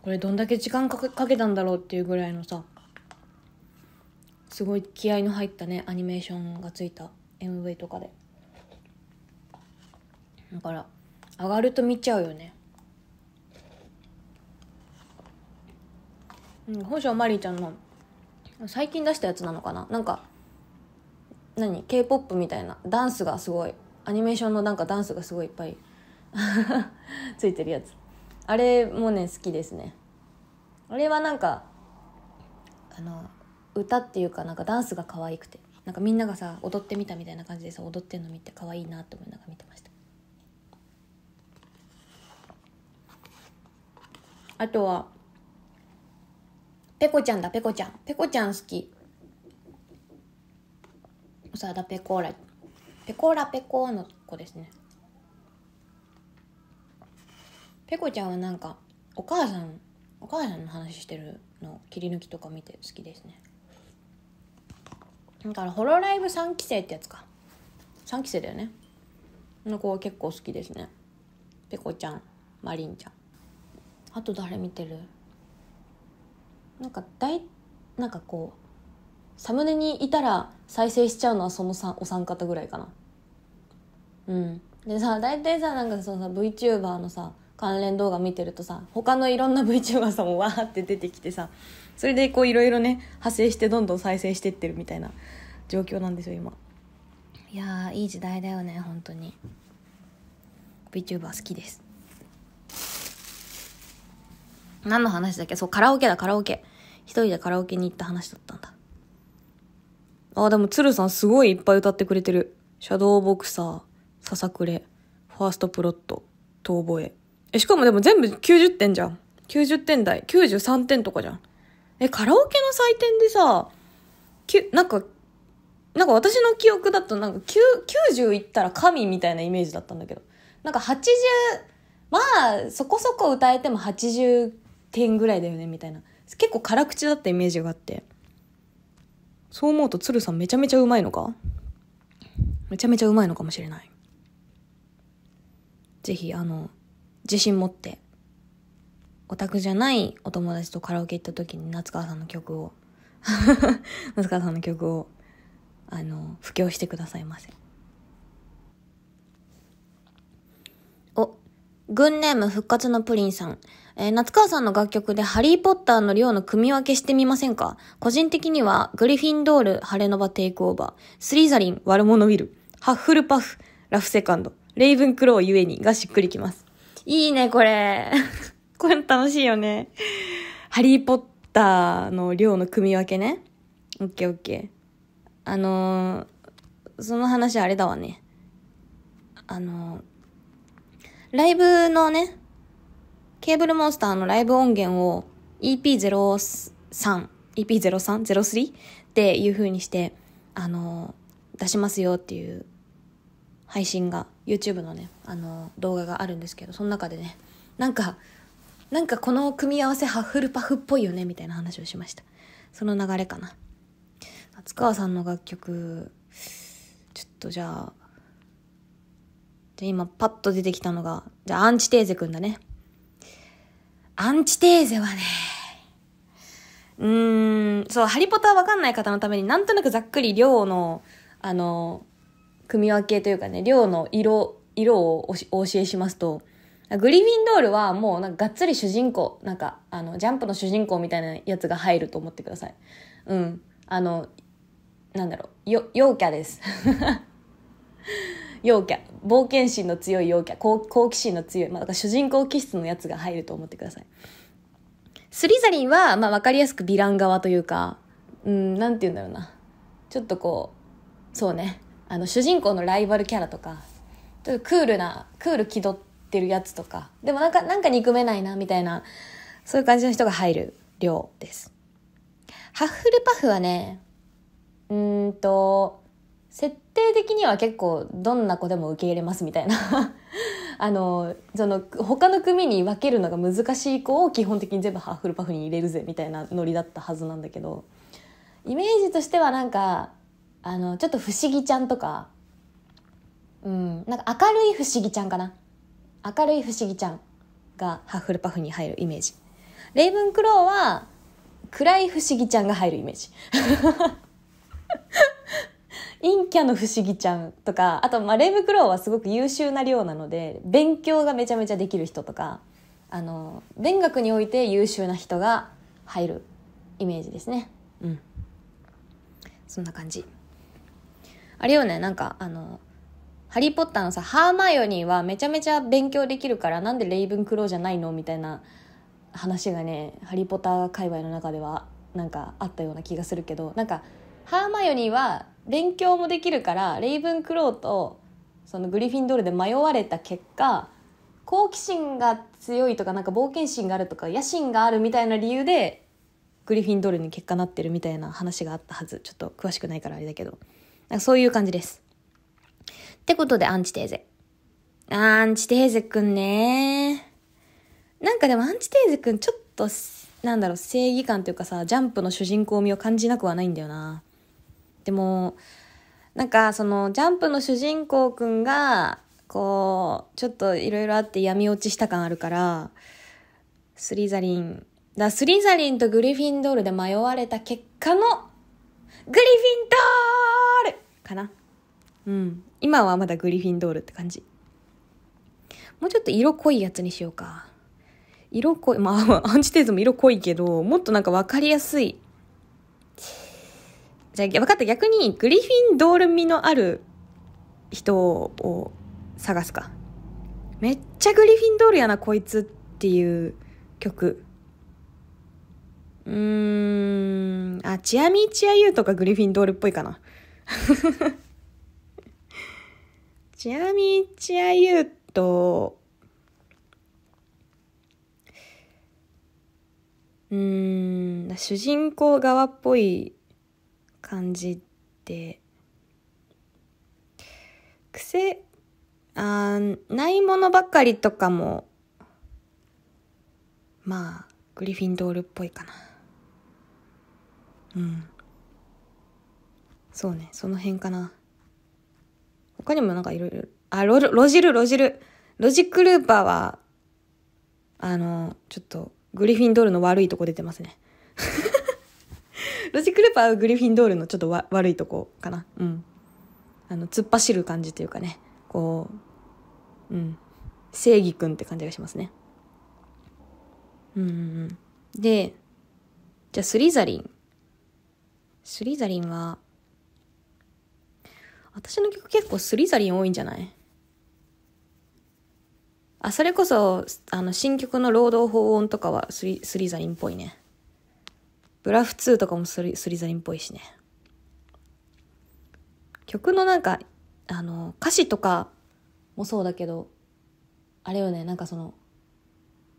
これどんだけ時間かけたんだろうっていうぐらいのさすごい気合の入ったねアニメーションがついた MV とかでだから上がると見ちゃうよねうん、本性まりちゃんの最近出したやつなのかななんか何 k p o p みたいなダンスがすごいアニメーションのなんかダンスがすごいいっぱい ついてるやつあれもね好きですねあれはなんかあの歌っていうかなんかダンスが可愛くてなんかみんながさ踊ってみたみたいな感じでさ踊ってんの見て可愛いなって思いながら見てましたあとはペコちゃんだペコちゃんペコちゃん好きさだペコーラペコーラペコーの子ですねペコちゃんはなんかお母さんお母さんの話してるの切り抜きとか見て好きですねだからホロライブ3期生ってやつか3期生だよねの子は結構好きですねペコちゃんマリンちゃんあと誰見てるなんか大なんかこうサムネにいたら再生しちゃうのはそのさお三方ぐらいかなうんでさ大体さなんかそのさ VTuber のさ関連動画見てるとさ他のいろんな VTuber さんもわーって出てきてさそれでこういろいろね派生してどんどん再生してってるみたいな状況なんですよ今いやいい時代だよね本当に VTuber 好きです何の話だっけそうカラオケだカラオケ一人でカラオケに行った話だったんだあでも鶴さんすごいいっぱい歌ってくれてるシャドーボクサーささくれファーストプロット遠吠ええしかもでも全部90点じゃん90点台93点とかじゃんえ、カラオケの祭典でさ、きなんか、なんか私の記憶だとなんか90いったら神みたいなイメージだったんだけど。なんか80、まあ、そこそこ歌えても80点ぐらいだよねみたいな。結構辛口だったイメージがあって。そう思うと鶴さんめちゃめちゃうまいのかめちゃめちゃうまいのかもしれない。ぜひ、あの、自信持ってオタクじゃないお友達とカラオケ行った時に夏川さんの曲を 夏川さんの曲をあの布教してくださいませお軍ネーム復活のプリンさん、えー、夏川さんの楽曲でハリーポッターの量の組み分けしてみませんか個人的にはグリフィンドール晴れの場テイクオーバースリザリン悪者ウィルハッフルパフラフセカンドレイブンクローゆえにがしっくりきますいいねこれこういうの楽しいよね。ハリーポッターの量の組み分けね。オッケーオッケー。あのー、その話あれだわね。あのー、ライブのね、ケーブルモンスターのライブ音源を EP03、EP03?03? っていう風にして、あのー、出しますよっていう配信が YouTube のね、あの動画があるんですけど、その中でね、なんか、なんかこの組み合わせハッフルパフっぽいよねみたいな話をしましたその流れかな夏川さんの楽曲ちょっとじゃあじゃ今パッと出てきたのがじゃあアンチテーゼくんだねアンチテーゼはねうーんそう「ハリポタ」わかんない方のためになんとなくざっくり量のあの組み分けというかね量の色色をお教えしますとグリフィンドールはもうなんかがっつり主人公、なんかあの、ジャンプの主人公みたいなやつが入ると思ってください。うん。あの、なんだろう、よ、陽キャです。陽キャ。冒険心の強い陽キャ。好好奇心の強い。まあ、だから主人公気質のやつが入ると思ってください。スリザリンは、まあ、わかりやすくヴィラン側というか、うん、なんて言うんだろうな。ちょっとこう、そうね。あの、主人公のライバルキャラとか、ちょっとクールな、クール気取って、ってるやつとか、でもなんか、なんか憎めないな、みたいな、そういう感じの人が入る量です。ハッフルパフはね、うんと、設定的には結構どんな子でも受け入れますみたいな あの、その、他の組に分けるのが難しい子を基本的に全部ハッフルパフに入れるぜみたいなノリだったはずなんだけど、イメージとしてはなんか、あの、ちょっと不思議ちゃんとか、うん、なんか明るい不思議ちゃんかな。明るい不思議ちゃんがハッフルパフに入るイメージ。レイブンクローは暗い不思議ちゃんが入るイメージ。陰キャの不思議ちゃんとか、あと、まあ、レイブクローはすごく優秀な量なので、勉強がめちゃめちゃできる人とか、あの、勉学において優秀な人が入るイメージですね。うん。そんな感じ。あれよね、なんか、あの、ハリー・ポッターのさ、ハーマイオニーはめちゃめちゃ勉強できるから、なんでレイブンクローじゃないのみたいな話がね、ハリー・ポッター界隈の中では、なんかあったような気がするけど、なんか、ハーマイオニーは勉強もできるから、レイブンクローと、そのグリフィンドールで迷われた結果、好奇心が強いとか、なんか冒険心があるとか、野心があるみたいな理由で、グリフィンドールに結果なってるみたいな話があったはず。ちょっと詳しくないからあれだけど。なんかそういう感じです。ってことでアンチテーゼ。アンチテーゼくんね。なんかでもアンチテーゼくんちょっと、なんだろう、正義感というかさ、ジャンプの主人公味を感じなくはないんだよな。でも、なんかそのジャンプの主人公くんが、こう、ちょっといろいろあって闇落ちした感あるから、スリザリン、だスリザリンとグリフィンドールで迷われた結果の、グリフィンドールかな。うん。今はまだグリフィンドールって感じ。もうちょっと色濃いやつにしようか。色濃い、まあ、アンチテーズも色濃いけど、もっとなんか分かりやすい。じゃあ、分かった。逆に、グリフィンドール味のある人を探すか。めっちゃグリフィンドールやな、こいつっていう曲。うーん、あ、チアミーチアユーとかグリフィンドールっぽいかな。ちなみちユゆと、うん、主人公側っぽい感じで、癖あないものばかりとかもまあグリフィンドールっぽいかなうんそうねその辺かな他にもなんかいろいろ、あ、ロ、ロジル、ロジル。ロジックルーパーは、あの、ちょっと、グリフィンドールの悪いとこ出てますね。ロジックルーパーはグリフィンドールのちょっとわ悪いとこかな。うん。あの、突っ走る感じというかね、こう、うん。正義くんって感じがしますね。うんんで、じゃあスリザリン。スリザリンは、私の曲結構スリザリン多いんじゃないあ、それこそ、あの、新曲の労働法音とかはスリスリザリンっぽいね。ブラフ2とかもスリスリザリンっぽいしね。曲のなんか、あの、歌詞とかもそうだけど、あれよね、なんかその、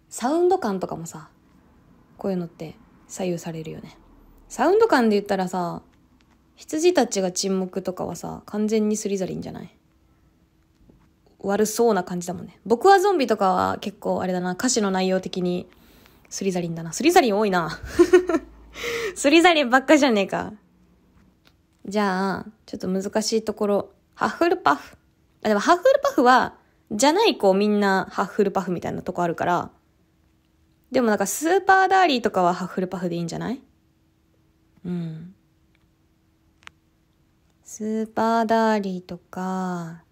サウンド感とかもさ、こういうのって左右されるよね。サウンド感で言ったらさ、羊たちが沈黙とかはさ、完全にスリザリンじゃない悪そうな感じだもんね。僕はゾンビとかは結構あれだな、歌詞の内容的にスリザリンだな。スリザリン多いな。スリザリンばっかじゃねえか。じゃあ、ちょっと難しいところ。ハッフルパフ。あ、でもハッフルパフは、じゃない子みんなハッフルパフみたいなとこあるから。でもなんかスーパーダーリーとかはハッフルパフでいいんじゃないうん。スーパーダーリーとか、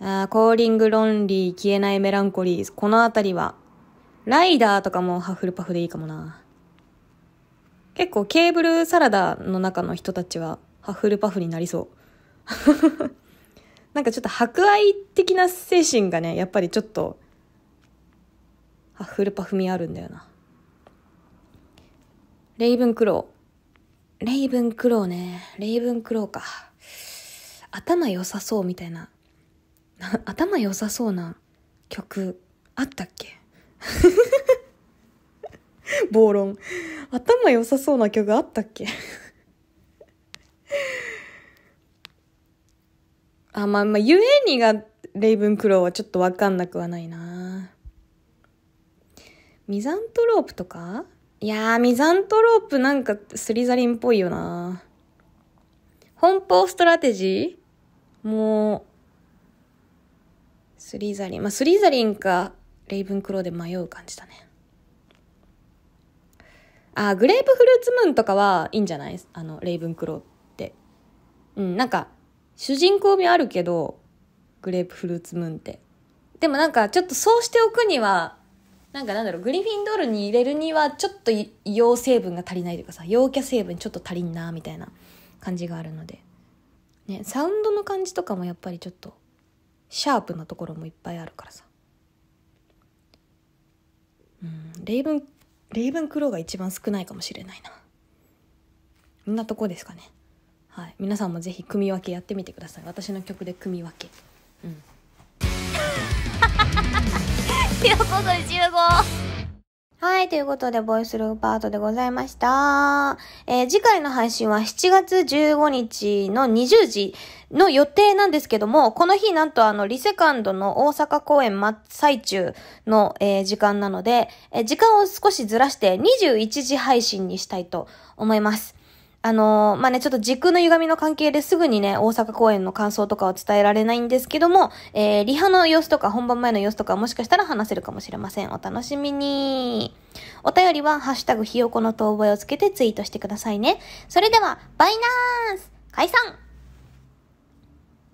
あーコーリングロンリー、消えないメランコリー、このあたりは、ライダーとかもハッフルパフでいいかもな。結構ケーブルサラダの中の人たちはハッフルパフになりそう。なんかちょっと博愛的な精神がね、やっぱりちょっと、ハッフルパフ味あるんだよな。レイブンクロー。レイブンクローね。レイブンクローか。頭良さそうみたいな。頭良さそうな曲あったっけ 暴論。頭良さそうな曲あったっけ あ、まあまあ、ゆえにがレイブンクローはちょっとわかんなくはないな。ミザントロープとかいやー、ミザントロープなんかスリザリンっぽいよな奔放ストラテジーもう、スリザリン。まあ、スリザリンか、レイブンクローで迷う感じだね。あ、グレープフルーツムーンとかはいいんじゃないあの、レイブンクローって。うん、なんか、主人公味あるけど、グレープフルーツムーンって。でもなんか、ちょっとそうしておくには、なんかなんだろう、グリフィンドールに入れるには、ちょっと陽成分が足りないというかさ、陽キャ成分ちょっと足りんな、みたいな感じがあるので。ね、サウンドの感じとかもやっぱりちょっと、シャープなところもいっぱいあるからさ。うん、レイブン、レイブンクローが一番少ないかもしれないな。こんなとこですかね。はい。皆さんもぜひ組み分けやってみてください。私の曲で組み分け。うん。ようこそ15。はい、ということで、ボイスルーパートでございました。えー、次回の配信は7月15日の20時の予定なんですけども、この日なんとあの、リセカンドの大阪公演真っ最中の、えー、時間なので、えー、時間を少しずらして21時配信にしたいと思います。あのー、まあ、ね、ちょっと時空の歪みの関係ですぐにね、大阪公演の感想とかを伝えられないんですけども、えー、リハの様子とか本番前の様子とかもしかしたら話せるかもしれません。お楽しみに。お便りは、ハッシュタグひよこの遠吠えをつけてツイートしてくださいね。それでは、バイナース解散